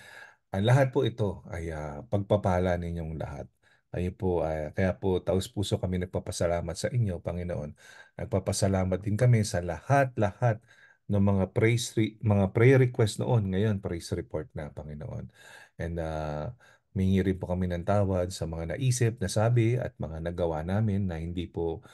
Ang ah, lahat po ito ay uh, pagpapala ninyong lahat. Ayun po, uh, kaya po taos puso kami nagpapasalamat sa inyo, Panginoon. Nagpapasalamat din kami sa lahat-lahat ng mga praise re- mga prayer request noon ngayon praise report na Panginoon and uh, mingi rin po kami ng tawad sa mga naisip, nasabi at mga nagawa namin na hindi po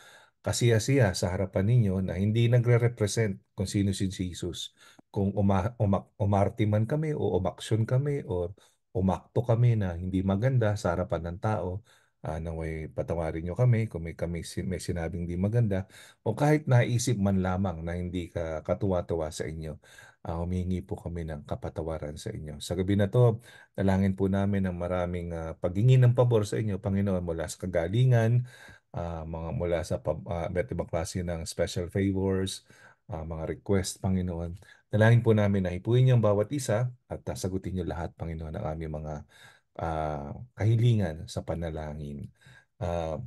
kasiyasiya sa harapan ninyo na hindi nagre-represent kung sino si Jesus. Kung uma, umak, umarti man kami o umaksyon kami o umakto kami na hindi maganda sa harapan ng tao, uh, may patawarin nyo kami kung may, kami, may sinabing hindi maganda o kahit naisip man lamang na hindi ka katuwa-tuwa sa inyo, uh, ah, humingi po kami ng kapatawaran sa inyo. Sa gabi na to, dalangin po namin ng maraming uh, paghingi ng pabor sa inyo, Panginoon, mula sa kagalingan, uh, mga mula sa uh, ibang klase ng special favors, uh, mga request, Panginoon. Dalangin po namin na ipuin niyo ang bawat isa at sagutin niyo lahat, Panginoon, ang aming mga uh, kahilingan sa panalangin. Uh,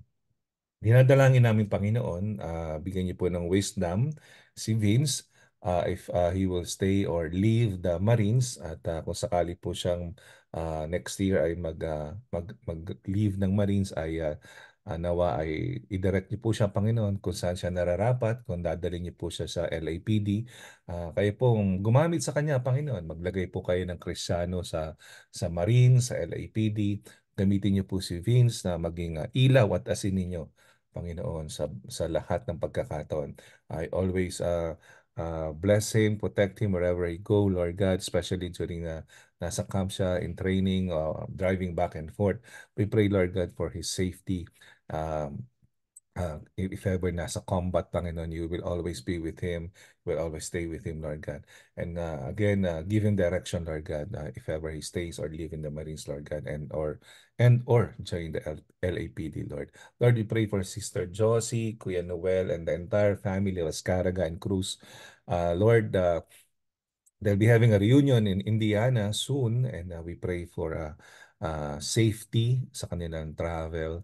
dinadalangin namin, Panginoon, uh, bigyan niyo po ng wisdom si Vince uh, if uh, he will stay or leave the Marines at uh, kung sakali po siyang uh, next year ay mag, uh, mag, mag-leave ng Marines ay uh, Uh, nawa ay i-direct niyo po siya, Panginoon, kung saan siya nararapat, kung dadaling niyo po siya sa LAPD. Uh, ah, kayo pong gumamit sa kanya, Panginoon. Maglagay po kayo ng krisyano sa, sa Marine, sa LAPD. Gamitin niyo po si Vince na maging uh, ilaw at asin ninyo, Panginoon, sa, sa lahat ng pagkakataon. I always uh, uh, bless him, protect him wherever he go, Lord God, especially during uh, nasa camp siya in training, uh, driving back and forth. We pray, Lord God, for his safety. um, uh, if ever nasa combat, Panginoon, you will always be with him, will always stay with him, Lord God. And uh, again, uh, give him direction, Lord God, uh, if ever he stays or live in the Marines, Lord God, and or and or join the L LAPD, Lord. Lord, we pray for Sister Josie, Kuya Noel, and the entire family of Ascaraga and Cruz. Uh, Lord, uh, they'll be having a reunion in Indiana soon, and uh, we pray for uh, uh, safety sa kanilang travel,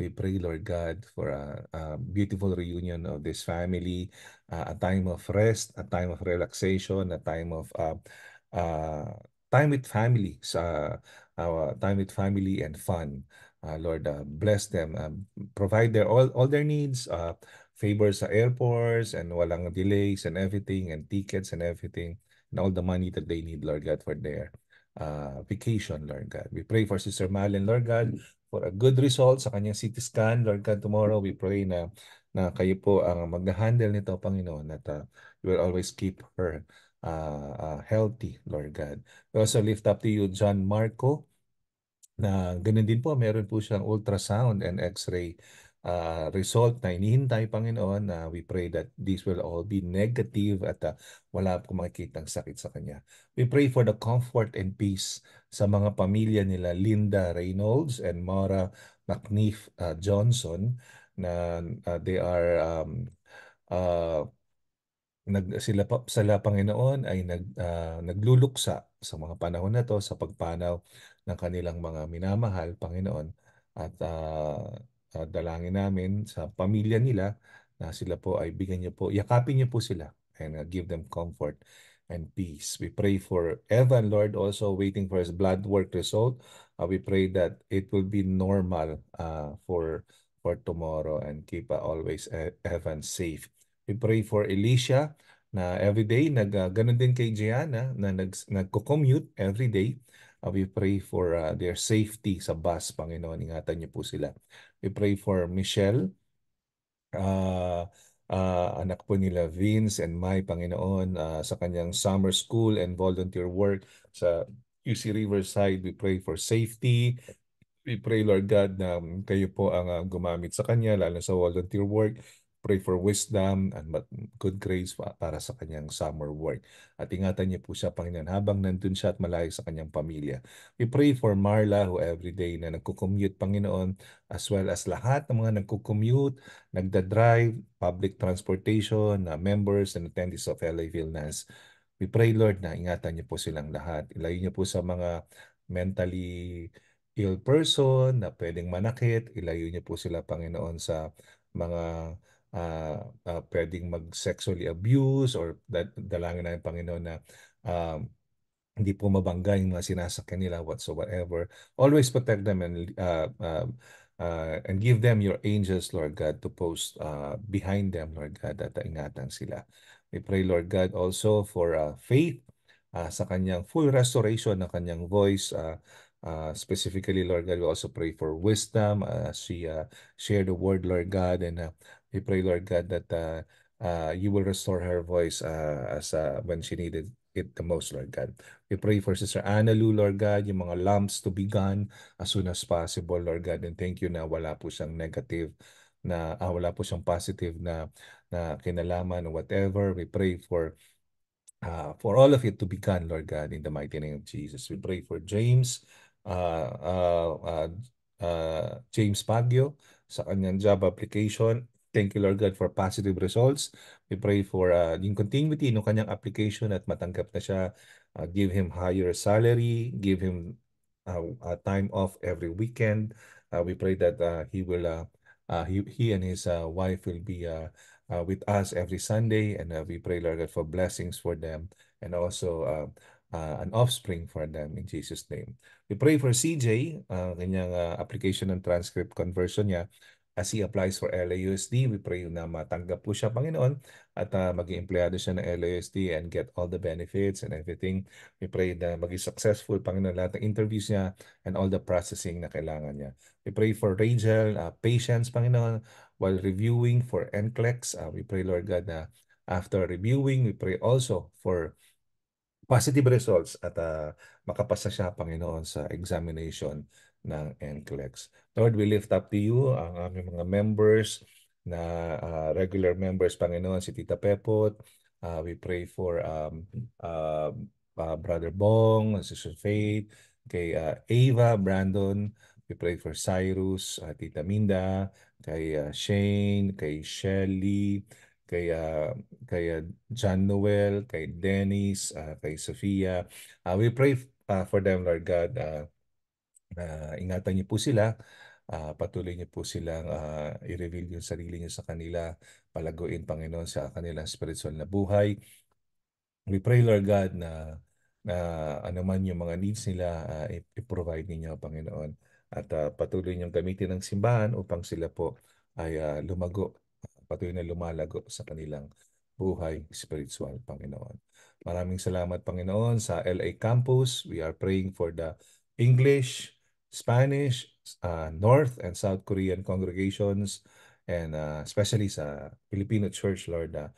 we pray, Lord God, for a, a beautiful reunion of this family, uh, a time of rest, a time of relaxation, a time of uh, uh, time with family, uh, time with family and fun. Uh, Lord, uh, bless them, um, provide their all, all their needs, uh, favor airports and walang delays and everything and tickets and everything and all the money that they need, Lord God, for their uh, vacation, Lord God. We pray for Sister Malin, Lord God, for a good result sa kanyang CT scan. Lord God, tomorrow we pray na na kayo po ang mag-handle nito, Panginoon, at uh, you will always keep her uh, uh, healthy, Lord God. We also lift up to you, John Marco, na ganun din po, meron po siyang ultrasound and x-ray uh, result na inihintay, Panginoon, na uh, we pray that this will all be negative at uh, wala po makikitang sakit sa Kanya. We pray for the comfort and peace sa mga pamilya nila Linda Reynolds and Mara McNeef uh, Johnson na uh, they are um, uh, nag sila sa sila Panginoon ay nag uh, nagluluksa sa mga panahon na to sa pagpanaw ng kanilang mga minamahal Panginoon at uh, uh, dalangin namin sa pamilya nila na sila po ay bigyan niyo po yakapin niyo po sila and uh, give them comfort and peace. We pray for Evan, Lord, also waiting for his blood work result. Uh, we pray that it will be normal uh, for for tomorrow and keep uh, always uh, e-, Evan safe. We pray for Alicia na everyday, nag, uh, ganun din kay Gianna na nag, nagko-commute everyday. Uh, we pray for uh, their safety sa bus, Panginoon. Ingatan niyo po sila. We pray for Michelle. Uh, uh, anak po nila Vince and Mai Panginoon uh, sa kanyang summer school and volunteer work sa UC Riverside. We pray for safety. We pray, Lord God, na kayo po ang uh, gumamit sa kanya, lalo sa volunteer work. Pray for wisdom and good grades para sa kanyang summer work. At ingatan niyo po siya, Panginoon, habang nandun siya at malayo sa kanyang pamilya. We pray for Marla who every day na nagkukommute, Panginoon, as well as lahat ng mga nagkukommute, nagda-drive, public transportation, na members and attendees of LA Vilnas. We pray, Lord, na ingatan niyo po silang lahat. Ilayo niyo po sa mga mentally ill person na pwedeng manakit. Ilayo niyo po sila, Panginoon, sa mga uh, uh, pwedeng mag-sexually abuse or dalangin na ng Panginoon na um, hindi po mabangga yung mga sinasakyan nila whatsoever. Always protect them and uh, uh, uh, and give them your angels, Lord God, to post uh, behind them, Lord God, at ingatan sila. We pray, Lord God, also for uh, faith uh, sa kanyang full restoration ng kanyang voice uh, Uh, specifically, Lord God, we also pray for wisdom uh, as she uh, share the word, Lord God, and uh, We pray, Lord God, that uh, uh, you will restore her voice uh, as uh, when she needed it the most, Lord God. We pray for Sister Anna Lou, Lord God, yung mga lumps to be gone as soon as possible, Lord God. And thank you na wala po siyang negative na ah, wala po siyang positive na na kinalaman or whatever. We pray for uh, for all of it to be gone, Lord God, in the mighty name of Jesus. We pray for James, uh, uh, uh, uh, James Pagyo, sa kanyang job application. Thank you, Lord God, for positive results. We pray for uh, yung continuity ng kanyang application at matanggap na siya. Uh, give him higher salary, give him uh, uh, time off every weekend. Uh, we pray that uh, he will, uh, uh, he, he and his uh, wife will be uh, uh, with us every Sunday. And uh, we pray, Lord God, for blessings for them and also uh, uh, an offspring for them in Jesus' name. We pray for CJ, uh, kanyang uh, application and transcript conversion niya as he applies for LAUSD. We pray na matanggap po siya, Panginoon, at uh, maging empleyado siya ng LAUSD and get all the benefits and everything. We pray na maging successful, Panginoon, lahat ng interviews niya and all the processing na kailangan niya. We pray for Rachel, uh, patience, Panginoon, while reviewing for NCLEX. Uh, we pray, Lord God, na after reviewing, we pray also for positive results at uh, makapasa siya, Panginoon, sa examination ng NCLEX. Lord, we lift up to you ang aming mga members na uh, regular members, Panginoon, si Tita Pepot. Uh, we pray for um, uh, uh, Brother Bong, Sister Faith, kay uh, Ava, Brandon. We pray for Cyrus, uh, Tita Minda, kay uh, Shane, kay Shelly, kay uh, kay uh, John Noel, kay Dennis, uh, kay Sofia. Uh, we pray uh, for them, Lord God. Uh, na uh, ingatan niyo po sila, uh, patuloy niyo po silang uh, i-reveal yung sarili niyo sa kanila, palaguin Panginoon sa kanilang spiritual na buhay. We pray Lord God na na anuman yung mga needs nila uh, i-provide ninyo Panginoon at uh, patuloy niyong gamitin ang simbahan upang sila po ay uh, lumago patuloy na lumalago sa kanilang buhay spiritual Panginoon. Maraming salamat Panginoon sa LA campus. We are praying for the English Spanish, uh, North and South Korean congregations and uh, especially sa Filipino Church, Lord, na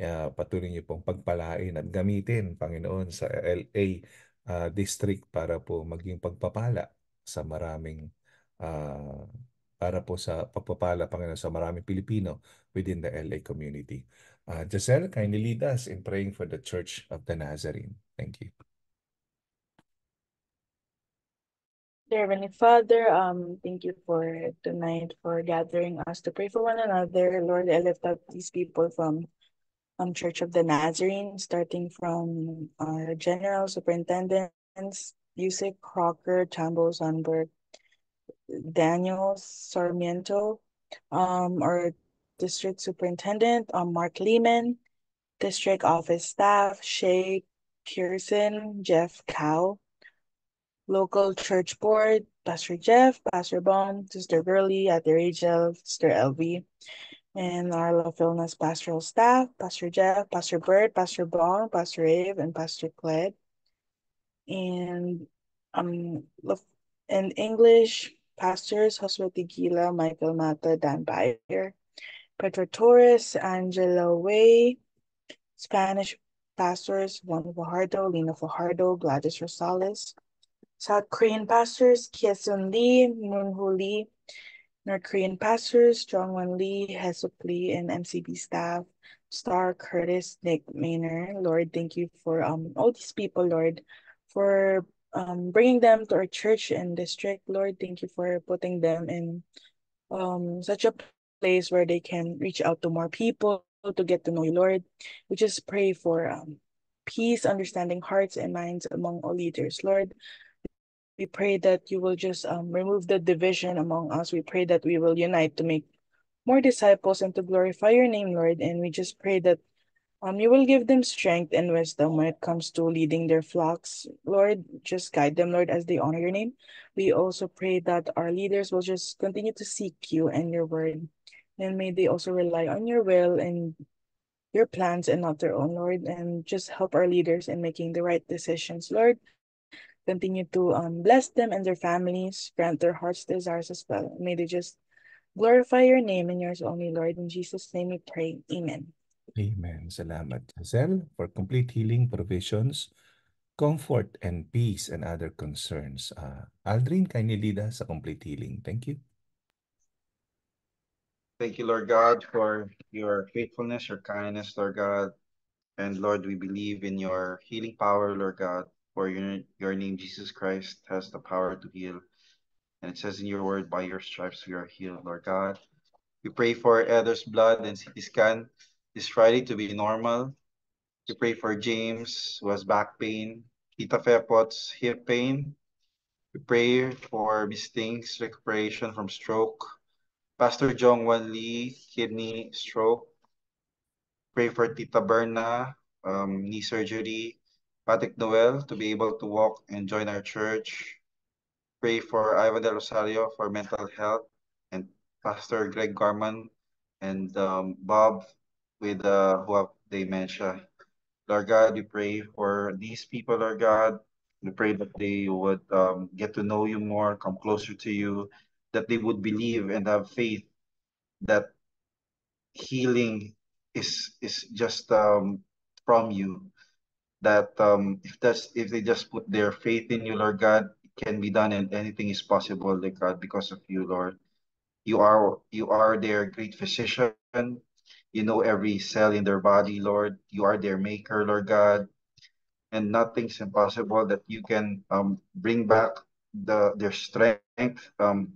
uh, patuloy niyo pong pagpalain at gamitin, Panginoon, sa LA uh, District para po maging pagpapala sa maraming uh, para po sa pagpapala, Panginoon, sa maraming Pilipino within the LA community. Uh, Giselle, kindly lead us in praying for the Church of the Nazarene. Thank you. Dear Heavenly Father, um, thank you for tonight for gathering us to pray for one another. Lord, I lift up these people from um, Church of the Nazarene, starting from our general superintendents, Music, Crocker, Chambo, Sunberg, Daniel, Sarmiento, um, our district superintendent, um, Mark Lehman, district office staff, Shay Pearson, Jeff Cow, local church board, Pastor Jeff, Pastor Bond, Sister Girly, at the Sister LV, and our La Filna's pastoral staff, Pastor Jeff, Pastor Bird, Pastor Bong, Pastor Ave, and Pastor Cled. And um in English, pastors Josue Tigila, Michael Mata, Dan Bayer, Petra Torres, Angela Way, Spanish pastors Juan Fajardo, Lina Fajardo, Gladys Rosales, South Korean pastors Kye Sun Lee, Moon Ho Lee, North Korean pastors Jong Won Lee, Hesup Lee, and MCB staff, Star Curtis, Nick Maynor. Lord, thank you for um all these people, Lord, for um bringing them to our church and district. Lord, thank you for putting them in um such a place where they can reach out to more people to get to know you, Lord. We just pray for um peace, understanding hearts and minds among all leaders, Lord. We pray that you will just um, remove the division among us. We pray that we will unite to make more disciples and to glorify your name, Lord. And we just pray that um, you will give them strength and wisdom when it comes to leading their flocks. Lord, just guide them, Lord, as they honor your name. We also pray that our leaders will just continue to seek you and your word. And may they also rely on your will and your plans and not their own, Lord. And just help our leaders in making the right decisions, Lord continue to um, bless them and their families, grant their hearts' desires as well. May they just glorify your name and yours only, Lord. In Jesus' name we pray. Amen. Amen. Salamat, Hazel, for complete healing, provisions, comfort, and peace, and other concerns. Uh, Aldrin, kindly lead us a complete healing. Thank you. Thank you, Lord God, for your faithfulness, your kindness, Lord God. And Lord, we believe in your healing power, Lord God. For your, your name, Jesus Christ, has the power to heal. And it says in your word, by your stripes we are healed, Lord God. We pray for Heather's blood and CT scan this Friday to be normal. We pray for James, who has back pain, Tita Fairpots hip pain. We pray for Miss Ting's recuperation from stroke, Pastor Jong Wan Lee, kidney stroke. Pray for Tita Berna, um, knee surgery, Patrick Noel to be able to walk and join our church. Pray for Ivan Del Rosario for mental health and Pastor Greg Garman and um, Bob with uh, who have dementia. Lord God, we pray for these people, Lord God. We pray that they would um, get to know you more, come closer to you, that they would believe and have faith that healing is is just um, from you that um, if that's if they just put their faith in you, Lord God, it can be done, and anything is possible, Lord God, because of you, Lord. You are you are their great physician. You know every cell in their body, Lord. You are their maker, Lord God, and nothing's impossible that you can um, bring back the their strength um,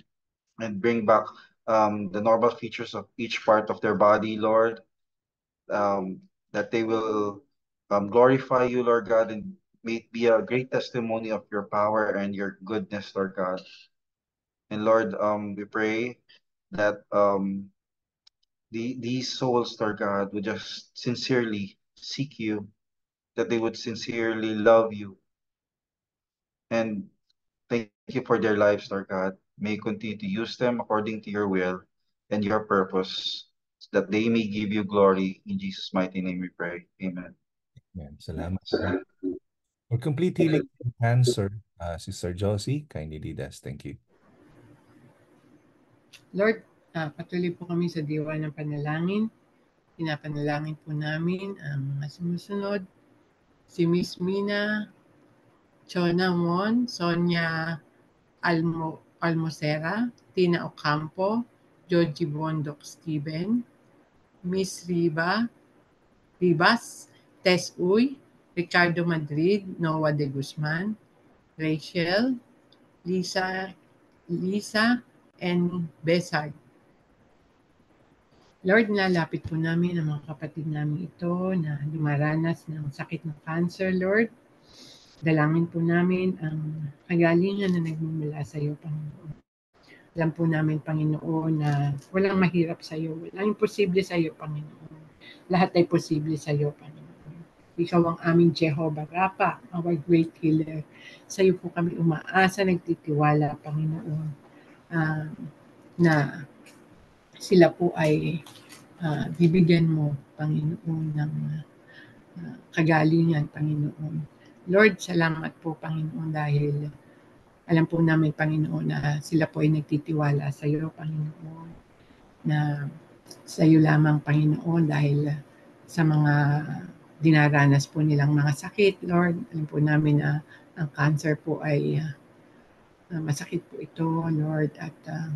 and bring back um, the normal features of each part of their body, Lord. Um, that they will um, glorify you, Lord God, and may it be a great testimony of your power and your goodness, Lord God. And Lord, um, we pray that um, the, these souls, Lord God, would just sincerely seek you, that they would sincerely love you. And thank you for their lives, Lord God. May continue to use them according to your will and your purpose, so that they may give you glory. In Jesus' mighty name we pray. Amen. Amen. salamat. For complete healing and cancer, uh, Sister Josie, kindly lead us. Thank you. Lord, uh, patuloy po kami sa diwa ng panalangin. Pinapanalangin po namin ang mga sumusunod. Si Miss Mina, Chona Mon, Sonia Almo, Almosera, Tina Ocampo, Georgie Bondok Steven, Miss Riba, Ribas, Tess Uy, Ricardo Madrid, Noah de Guzman, Rachel, Lisa, Lisa, and Besag. Lord, nalapit po namin ang mga kapatid namin ito na dumaranas ng sakit ng cancer, Lord. Dalangin po namin ang kagalingan na nagmumula sa iyo, Panginoon. Alam po namin, Panginoon, na walang mahirap sa iyo. Walang imposible sa iyo, Panginoon. Lahat ay posible sa iyo, Panginoon. Ikaw ang aming Jehovah Rapha, our great healer. Sa iyo po kami umaasa, nagtitiwala, Panginoon, uh, na sila po ay uh, bibigyan mo, Panginoon, ng uh, kagalingan, Panginoon. Lord, salamat po, Panginoon, dahil alam po namin, Panginoon, na sila po ay nagtitiwala sa iyo, Panginoon, na sa iyo lamang, Panginoon, dahil sa mga dinaranas po nilang mga sakit, Lord. Alam po namin na ang cancer po ay uh, masakit po ito, Lord. At uh,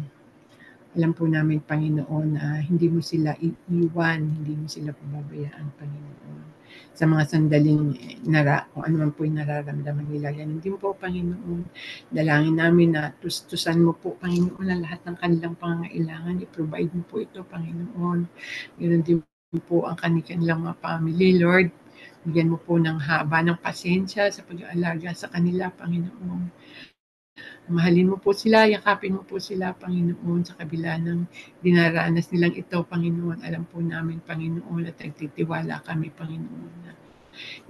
alam po namin, Panginoon, na uh, hindi mo sila iiwan, hindi mo sila pababayaan, Panginoon. Sa mga sandaling eh, nara, kung ano man po yung nararamdaman nila, ganun din po, Panginoon. Dalangin namin na tustusan mo po, Panginoon, ang lahat ng kanilang pangangailangan. I-provide mo po ito, Panginoon. Ganoon din po ang kanilang mga family. Lord, bigyan mo po ng haba ng pasensya sa pag-aalaga sa kanila, Panginoon. Mahalin mo po sila, yakapin mo po sila, Panginoon, sa kabila ng dinaranas nilang ito, Panginoon. Alam po namin, Panginoon, at nagtitiwala kami, Panginoon, na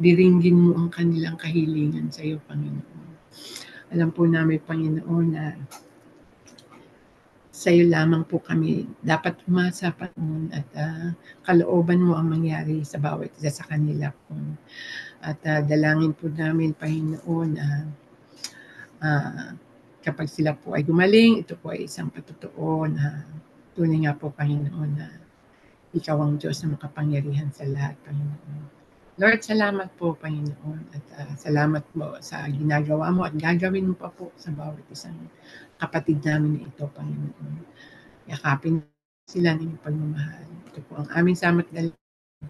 diringgin mo ang kanilang kahilingan sa iyo, Panginoon. Alam po namin, Panginoon, na sa iyo lamang po kami dapat umasa, Panginoon, at uh, kalooban mo ang mangyari sa bawat isa sa kanila po. At uh, dalangin po namin, Panginoon, uh, uh, kapag sila po ay gumaling, ito po ay isang patutuo na tunay nga po, Panginoon, na ikaw ang Diyos na makapangyarihan sa lahat, Panginoon. Lord, salamat po, Panginoon, at uh, salamat po sa ginagawa mo at gagawin mo pa po sa bawat isang kapatid namin na ito, Panginoon. Yakapin sila ng pagmamahal. Ito po ang aming samat galing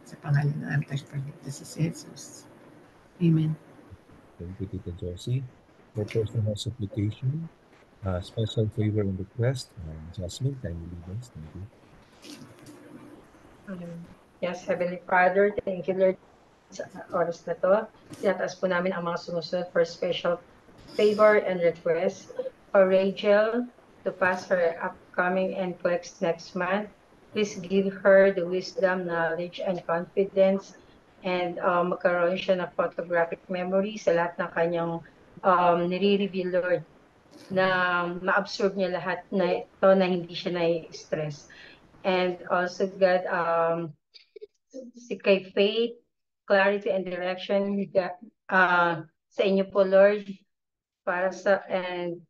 sa pangalan ng aming tagpagligtas si Jesus. Amen. Thank you, Tita Josie. For personal supplication, uh, special favor and request, um, Jasmine, kindly lead us. Thank you. Yes, Heavenly Father, thank you, Lord sa oras na to. Tinataas po namin ang mga sumusunod for special favor and request for Rachel to pass her upcoming NCLEX next month. Please give her the wisdom, knowledge, and confidence and uh, magkaroon siya ng photographic memory sa lahat ng kanyang um, nire-reveal, Lord, na ma-absorb niya lahat na ito na hindi siya na-stress. And also, God, um, si kay Faith, clarity and direction uh, sa inyo po, Lord, para sa, and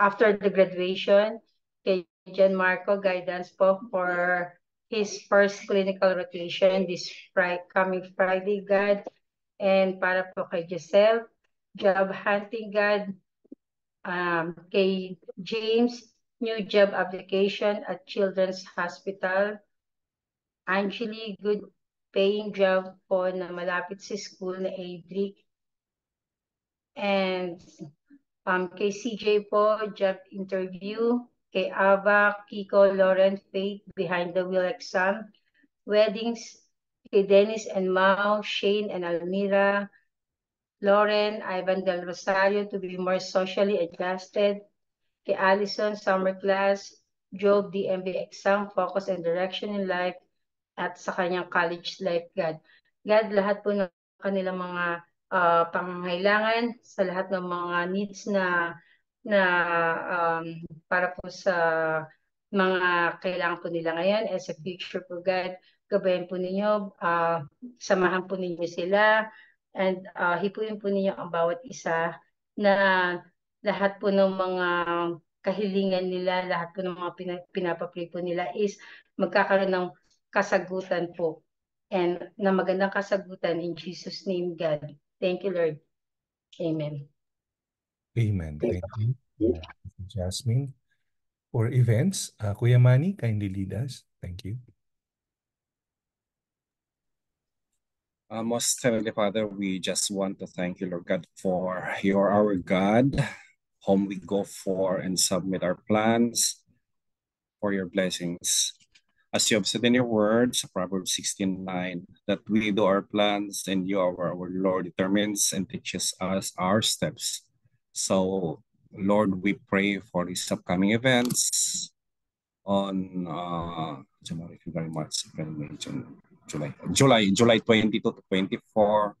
after the graduation, kay Jen Marco, guidance po for his first clinical rotation this Friday, coming Friday, God. And para po kay Giselle, job hunting, God. Um, kay James, new job application at Children's Hospital. Angeli, good paying job po na malapit sa si school na ADRIC. And um, kay CJ po, job interview. Kay Ava, Kiko, Lauren, Faith, Behind the Wheel Exam. Weddings, kay Dennis and Mao, Shane and Almira. Lauren, Ivan Del Rosario to be more socially adjusted. Kay Allison, summer class. Job, DMB exam, focus and direction in life at sa kanyang college life, God. God, lahat po ng kanilang mga uh, pangangailangan, sa lahat ng mga needs na na um, para po sa mga kailangan po nila ngayon as a future po God. Gabayan po ninyo, uh, samahan po ninyo sila and uh, hipuin po ninyo ang bawat isa na lahat po ng mga kahilingan nila, lahat po ng mga pinapapray po nila is magkakaroon ng kasagutan po and na magandang kasagutan in Jesus name God. Thank you Lord. Amen. Amen. Thank you. Uh, Jasmine. For events, uh, Kuya Manny, kindly lead us. Thank you. Uh, most Heavenly Father, we just want to thank you, Lord God, for you are our God, whom we go for and submit our plans for your blessings. as you have said in your word, sa Proverbs 16.9, that we do our plans and you, our, our Lord, determines and teaches us our steps. So, Lord, we pray for these upcoming events on uh, January, February, March, April, May, June, July, July, July 22 to 24,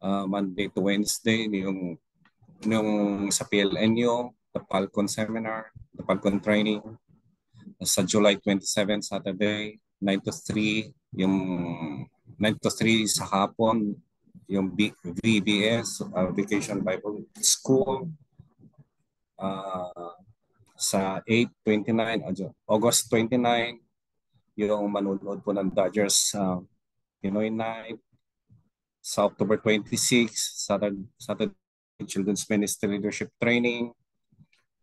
uh, Monday to Wednesday, yung, yung sa PLNU, the Falcon Seminar, the Falcon Training, sa July 27, Saturday, 9 to 3, yung 9 to 3 sa hapon, yung B- VBS, uh, Vacation Bible School, uh, sa 8-29, uh, August 29, yung manunood po ng Dodgers uh, Pinoy Night, sa October 26, Saturday, Saturday Children's Ministry Leadership Training,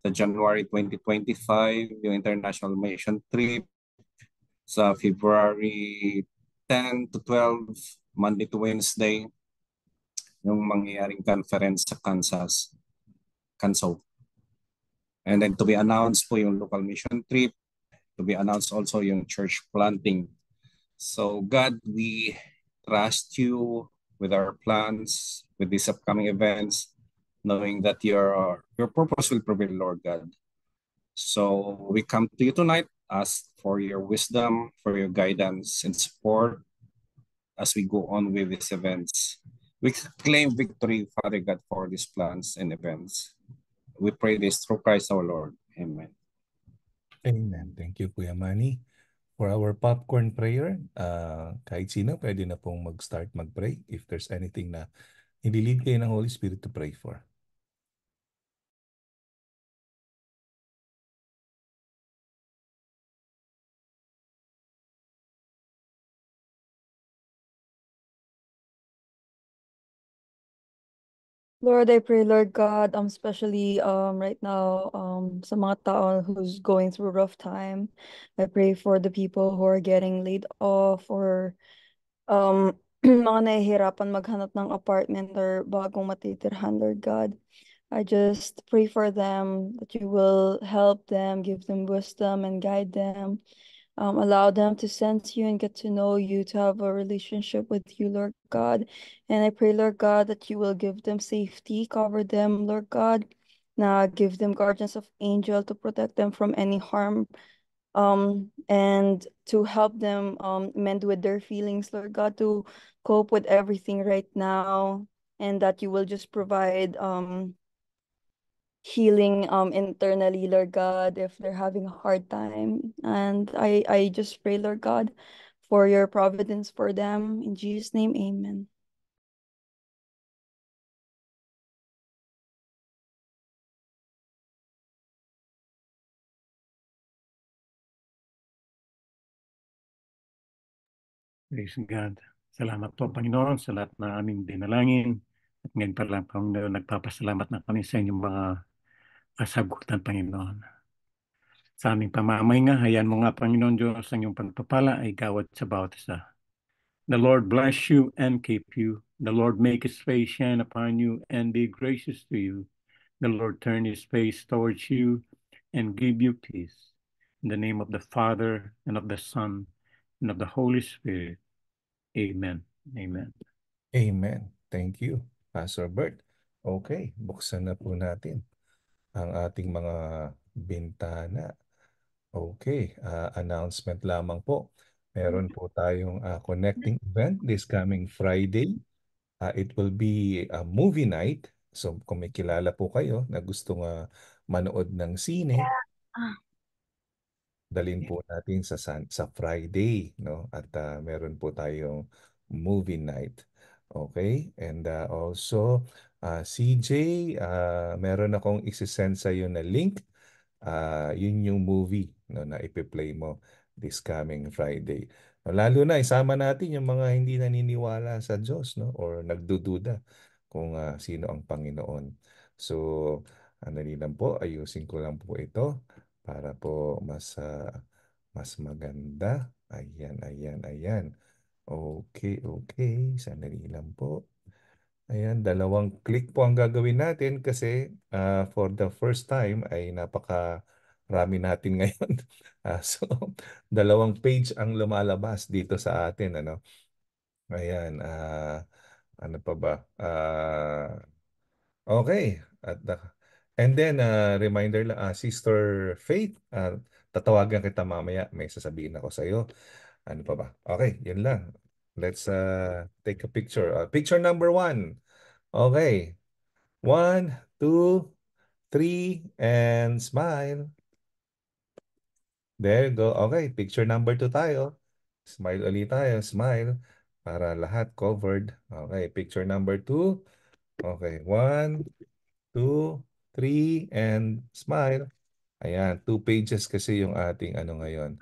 the January 2025, yung international mission trip sa February 10 to 12, Monday to Wednesday, yung mangyayaring conference sa Kansas, Kansas. And then to be announced po yung local mission trip, to be announced also yung church planting. So God, we trust you with our plans, with these upcoming events knowing that your your purpose will prevail, Lord God. So we come to you tonight, ask for your wisdom, for your guidance and support as we go on with these events. We claim victory, Father God, for these plans and events. We pray this through Christ our Lord. Amen. Amen. Thank you, Kuya Manny. For our popcorn prayer, uh, kahit sino, pwede na pong mag-start mag-pray if there's anything na nililid kayo ng Holy Spirit to pray for. Lord, I pray, Lord God, um, especially um right now, um sa mga tao who's going through rough time. I pray for the people who are getting laid off or um mga nahihirapan maghanap ng apartment or bagong matitirhan, Lord God. I just pray for them that you will help them, give them wisdom and guide them um, allow them to sense you and get to know you, to have a relationship with you, Lord God. And I pray, Lord God, that you will give them safety, cover them, Lord God. Now give them guardians of angel to protect them from any harm um, and to help them um, mend with their feelings, Lord God, to cope with everything right now, and that you will just provide um, healing um internally lord god if they're having a hard time and i i just pray lord god for your providence for them in jesus name amen Praise God. Salamat po, Panginoon, sa lahat na aming dinalangin. At ngayon pa lang, Panginoon, nagpapasalamat na kami sa inyong mga pasagot Panginoon. Sa aming pamamahinga, hayan mo nga Panginoon Diyos ang iyong pagpapala ay gawat sa bawat isa. The Lord bless you and keep you. The Lord make his face shine upon you and be gracious to you. The Lord turn his face towards you and give you peace. In the name of the Father and of the Son and of the Holy Spirit. Amen. Amen. Amen. Thank you, Pastor Bert. Okay, buksan na po natin ang ating mga bintana. Okay, uh, announcement lamang po. Meron po tayong uh, connecting event this coming Friday. Uh, it will be a movie night. So kung may kilala po kayo na gustong uh, manood ng sine, dalin po natin sa sa Friday, no? At uh, meron po tayong movie night. Okay? And uh, also uh, ah, CJ, uh, ah, meron akong isi-send sa iyo na link. Uh, yun yung movie no, na ipi-play mo this coming Friday. No, Lalo na isama natin yung mga hindi naniniwala sa Diyos no or nagdududa kung uh, sino ang Panginoon. So, ano lang po, ayusin ko lang po ito para po mas uh, mas maganda. Ayan, ayan, ayan. Okay, okay. Sandali lang po. Ayan, dalawang click po ang gagawin natin kasi uh, for the first time ay napaka rami natin ngayon. Uh, so, dalawang page ang lumalabas dito sa atin. Ano? Ayan, uh, ano pa ba? Uh, okay. At, uh, and then, uh, reminder lang, uh, Sister Faith, uh, tatawagan kita mamaya. May sasabihin ako sa iyo. Ano pa ba? Okay, yun lang. Let's uh, take a picture. Uh, picture number one. Okay. One, two, three, and smile. There you go. Okay, picture number two tayo. Smile ulit tayo. Smile. Para lahat covered. Okay, picture number two. Okay, one, two, three, and smile. Ayan, two pages kasi yung ating ano ngayon.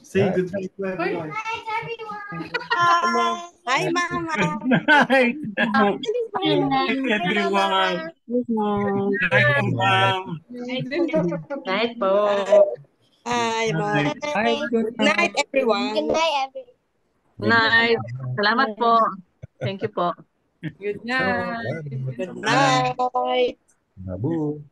Say goodbye to everyone. Good night, everyone. Hi. Mama. Hi. Hi, everyone. Hi, Ma'am. Night po. Hi, Ma'am. Hi, good night, everyone. Good night, everyone. Night. Salamat po. Thank you po. Good night. Good night. Good night. Good night.